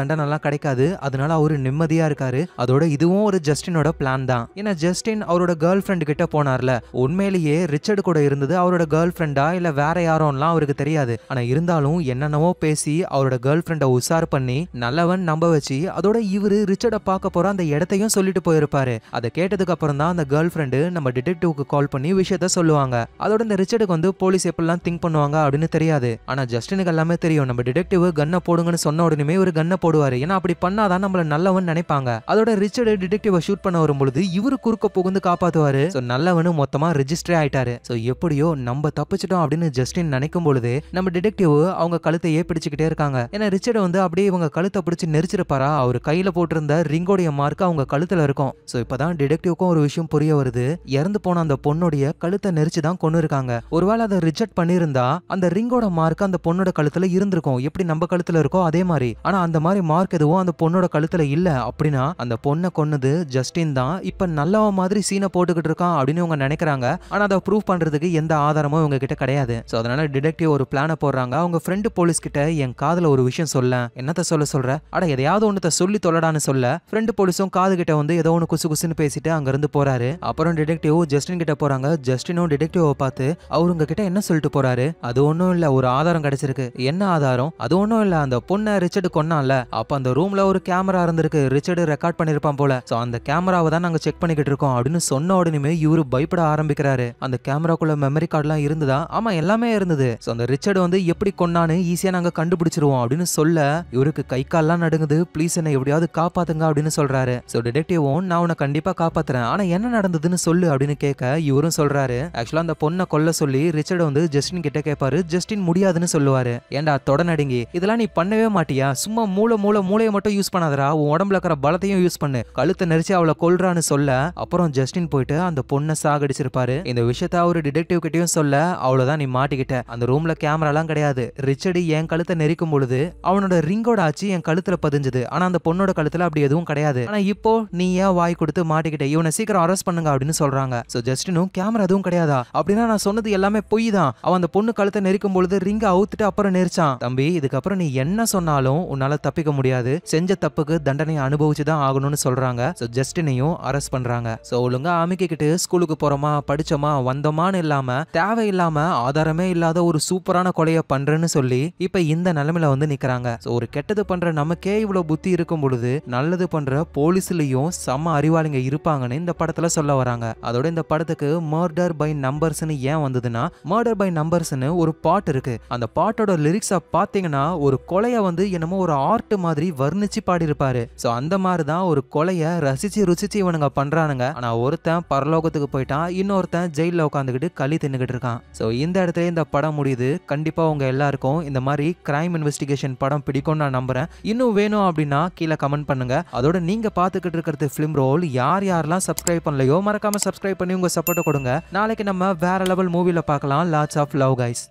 தண்டனை எல்லாம் கிடைக்காது அதனால அவர் நிம்மதியா இருக்காரு அதோட இதுவும் ஒரு ஜஸ்டினோட பிளான் தான் ஏன்னா ஜஸ்டின் அவரோட கேர்ள் ஃப்ரெண்டு கிட்ட போனார்ல உண்மையிலேயே ரிச்சர்டு கூட இருந்தது அவரோட கேர்ள் ஃப்ரெண்டா இல்லை வேற யாரோன்னா அவருக்கு தெரியாது ஆனால் இருந்தாலும் என்னென்னவோ பேசி அவரோட கேர்ள் ஃப்ரெண்டை உசார் பண்ணி நல்லவன் நம்ப வச்சு அதோட இவரு ரிச்சர்டை பார்க்க போற அந்த இடத்தையும் சொல்லிட்டு போயிருப்பாரு அதை கேட்டதுக்கு அப்புறம் தான் அந்த கேர்ள் ஃப்ரெண்டு நம்ம டிடெக்டிவ்க்கு கால் பண்ணி விஷயத்த சொல்லுவாங்க அதோட இந்த ரிச்சர்டுக்கு வந்து போலீஸ் எப்படிலாம் திங்க் பண்ணுவாங்க அப்படின்னு தெரியாது ஆனா ஜஸ்டினுக்கு எல்லாமே தெரியும் நம்ம டிடெக்டிவ் கன்னை போடுங்கன்னு சொன்ன உடனே ஒரு கன்னை போடுவாரு ஏன்னா அப்படி பண்ணாதான் நம்மள நல்லவன் நினைப்பாங்க அதோட ரிச்சர்டு டிடெக்டிவை ஷூட் பண்ண வரும்பொழுது இவரு குறுக்க புகுந்து காப்பாத்துவாரு ஸோ நல்லவனு மொத்தமா ரிஜிஸ்டர் ஆயிட்டாரு ஸோ எப்படியோ நம்ம தப்பிச்சிட்டோம் அப்படின்னு ஜஸ்டின் நினைக்கும் பொழுது நம்ம டிடெக்டிவ் அவங்க கழுத்தையே பிடிச்சுக்கிட்டே இருக்காங்க ஏன்னா ரிச்சர்டை வந்து அப்படியே இவங்க கழுத்தை பிடிச்சி நெரிச்சிருப்பாரா அவர் கையில் போட்டிருந்த ரிங்கோடைய மார்க் அவங்க கழுத்தில் இருக்கும் ஸோ இப்போ தான் டிடெக்டிவ்க்கும் ஒரு விஷயம் புரிய வருது இறந்து போன அந்த பொண்ணுடைய கழுத்தை நெரிச்சு தான் கொண்டு இருக்காங்க ஒருவேளை அதை ரிஜெக்ட் பண்ணியிருந்தா அந்த ரிங்கோட மார்க் அந்த பொண்ணோட கழுத்தில் இருந்திருக்கும் எப்படி நம்ம கழுத்தில் இருக்கோ அதே மாதிரி ஆனால் அந்த மாதிரி மார்க் எதுவும் அந்த பொண்ணோட கழுத்தில் இல்லை அப்படின்னா அந்த பொண்ணை கொன்னது ஜஸ்டின் தான் இப்போ நல்லவ மாதிரி சீனை போட்டுக்கிட்டு இருக்கான் அப்படின்னு இவங்க நினைக்கிறாங்க ஆனால் அதை ப்ரூவ் பண்ணுறதுக்கு எந்த ஆதாரமும் இவங்க கிட்ட கிடையாது ஸோ அதனால டிடெக்டிவ் ஒரு பிளானை போடுறாங்க அவங்க ஃப்ரெண்டு போலீஸ் கிட்ட என் காதல ஒரு விஷயம் எல்லாத்தையும் சொல்ல என்னத்த சொல்ல சொல்ற அட எதையாவது ஒன்றத்தை சொல்லி தொல்லடான்னு சொல்ல ஃப்ரெண்டு போலீஸும் காது கிட்ட வந்து ஏதோ ஒன்று குசு குசுன்னு பேசிட்டு அங்கிருந்து போறாரு அப்புறம் டிடெக்டிவ் ஜஸ்டின் கிட்ட போறாங்க ஜஸ்டினும் டிடெக்டிவை பார்த்து அவரு உங்ககிட்ட என்ன சொல்லிட்டு போறாரு அது ஒன்றும் இல்லை ஒரு ஆதாரம் கிடைச்சிருக்கு என்ன ஆதாரம் அது ஒன்றும் இல்லை அந்த பொண்ணை ரிச்சர்டு கொன்னான்ல அப்போ அந்த ரூம்ல ஒரு கேமரா இருந்திருக்கு ரிச்சர்டு ரெக்கார்ட் பண்ணியிருப்பான் போல ஸோ அந்த கேமராவை தான் நாங்கள் செக் பண்ணிக்கிட்டு இருக்கோம் அப்படின்னு சொன்ன உடனே இவரு பயப்பட ஆரம்பிக்கிறாரு அந்த கேமராக்குள்ள மெமரி கார்டுலாம் இருந்ததா ஆமா எல்லாமே இருந்தது ஸோ அந்த ரிச்சர்டு வந்து எப்படி கொண்டான்னு ஈஸியாக நாங்கள் கண்டுபிடிச்சிருவோம் அப்படின்னு சொல்ல இவருக்கு கை கால்லாம் நடுங்குது ப்ளீஸ் என்னை எப்படியாவது காப்பாத்துங்க அப்படின்னு சொல்றாரு ஸோ டிடெக்டிவ் ஓன் நான் உன கண்டிப்பா காப்பாத்துறேன் ஆனா என்ன நடந்ததுன்னு சொல்லு அப்படின்னு கேட்க இவரும் சொல்றாரு ஆக்சுவலா அந்த பொண்ணை கொல்ல சொல்லி ரிச்சர்ட் வந்து ஜஸ்டின் கிட்ட கேட்பாரு ஜஸ்டின் முடியாதுன்னு சொல்லுவாரு ஏண்டா தொட நடுங்கி இதெல்லாம் நீ பண்ணவே மாட்டியா சும்மா மூளை மூளை மூளையை மட்டும் யூஸ் பண்ணாதரா உன் உடம்புல இருக்கிற பலத்தையும் யூஸ் பண்ணு கழுத்த நெரிச்சு அவளை கொல்றான்னு சொல்ல அப்புறம் ஜஸ்டின் போயிட்டு அந்த பொண்ணை சாகடிச்சிருப்பாரு இந்த விஷயத்த ஒரு டிடெக்டிவ் கிட்டயும் சொல்ல அவ்வளவுதான் நீ மாட்டிக்கிட்ட அந்த ரூம்ல கேமராலாம் கிடையாது ரிச்சர்டு என் கழுத்தை நெரிக்கும் பொழுது அவனோட ரிங்கோட ஆச்சு என் கழுத்துல பதிஞ்சது ஆனா அந்த பொண்ணோட கழுத்துல அப்படி எதுவும் கிடையாது ஆனா இப்போ நீ ஏன் வாய் கொடுத்து மாட்டிக்கிட்ட இவனை சீக்கிரம் அரெஸ்ட் பண்ணுங்க அப்படின்னு சொல்றாங்க சோ ஜஸ்டினும் கேமரா எதுவும் கிடையாதா அப்படின்னா நான் சொன்னது எல்லாமே பொய் தான் அவன் அந்த பொண்ணு கழுத்தை நெரிக்கும் பொழுது ரிங்க அவுத்துட்டு அப்புறம் நெரிச்சான் தம்பி இதுக்கப்புறம் நீ என்ன சொன்னாலும் உன்னால தப்பிக்க முடியாது செஞ்ச தப்புக்கு தண்டனையை அனுபவிச்சுதான் தான் ஆகணும்னு சொல்றாங்க சோ ஜஸ்டினையும் அரெஸ்ட் பண்றாங்க சோ ஒழுங்கா அமைக்கிக்கிட்டு ஸ்கூலுக்கு போறோமா படிச்சோமா வந்தோமான்னு இல்லாம தேவையில்லாம ஆதாரமே இல்லாத ஒரு சூப்பரான கொலையை பண்றேன்னு சொல்லி இப்ப இந்த நிலைமையில வந்து நிக்கிறாங்க சொல்றாங்க ஸோ ஒரு கெட்டது பண்ற நமக்கே இவ்வளோ புத்தி இருக்கும் பொழுது நல்லது பண்ற போலீஸ்லயும் சம அறிவாளிங்க இருப்பாங்கன்னு இந்த படத்துல சொல்ல வராங்க அதோட இந்த படத்துக்கு மர்டர் பை நம்பர்ஸ் ஏன் வந்ததுன்னா மர்டர் பை நம்பர்ஸ் ஒரு பாட்டு இருக்கு அந்த பாட்டோட லிரிக்ஸை பாத்தீங்கன்னா ஒரு கொலையை வந்து என்னமோ ஒரு ஆர்ட் மாதிரி வர்ணிச்சு பாடியிருப்பாரு ஸோ அந்த மாதிரி தான் ஒரு கொலையை ரசிச்சு ருசிச்சு இவனுங்க பண்றானுங்க ஆனா ஒருத்தன் பரலோகத்துக்கு போயிட்டான் இன்னொருத்தன் ஜெயிலில் உட்காந்துக்கிட்டு களி தின்னுகிட்டு இருக்கான் ஸோ இந்த இடத்துல இந்த படம் முடியுது கண்டிப்பா உங்க எல்லாருக்கும் இந்த மாதிரி கிரைம் இன்வெஸ்டிகேஷன் படம் படம் பிடிக்கும்னு நான் நம்புறேன் இன்னும் வேணும் அப்படின்னா கீழே கமெண்ட் பண்ணுங்க அதோட நீங்க பாத்துக்கிட்டு இருக்கிறது ஃபிலிம் ரோல் யார் யாரெல்லாம் சப்ஸ்கிரைப் பண்ணலையோ மறக்காம சப்ஸ்கிரைப் பண்ணி உங்க சப்போர்ட்டை கொடுங்க நாளைக்கு நம்ம வேற லெவல் மூவில பார்க்கலாம் லாட்ஸ் ஆஃப் லவ் கைஸ்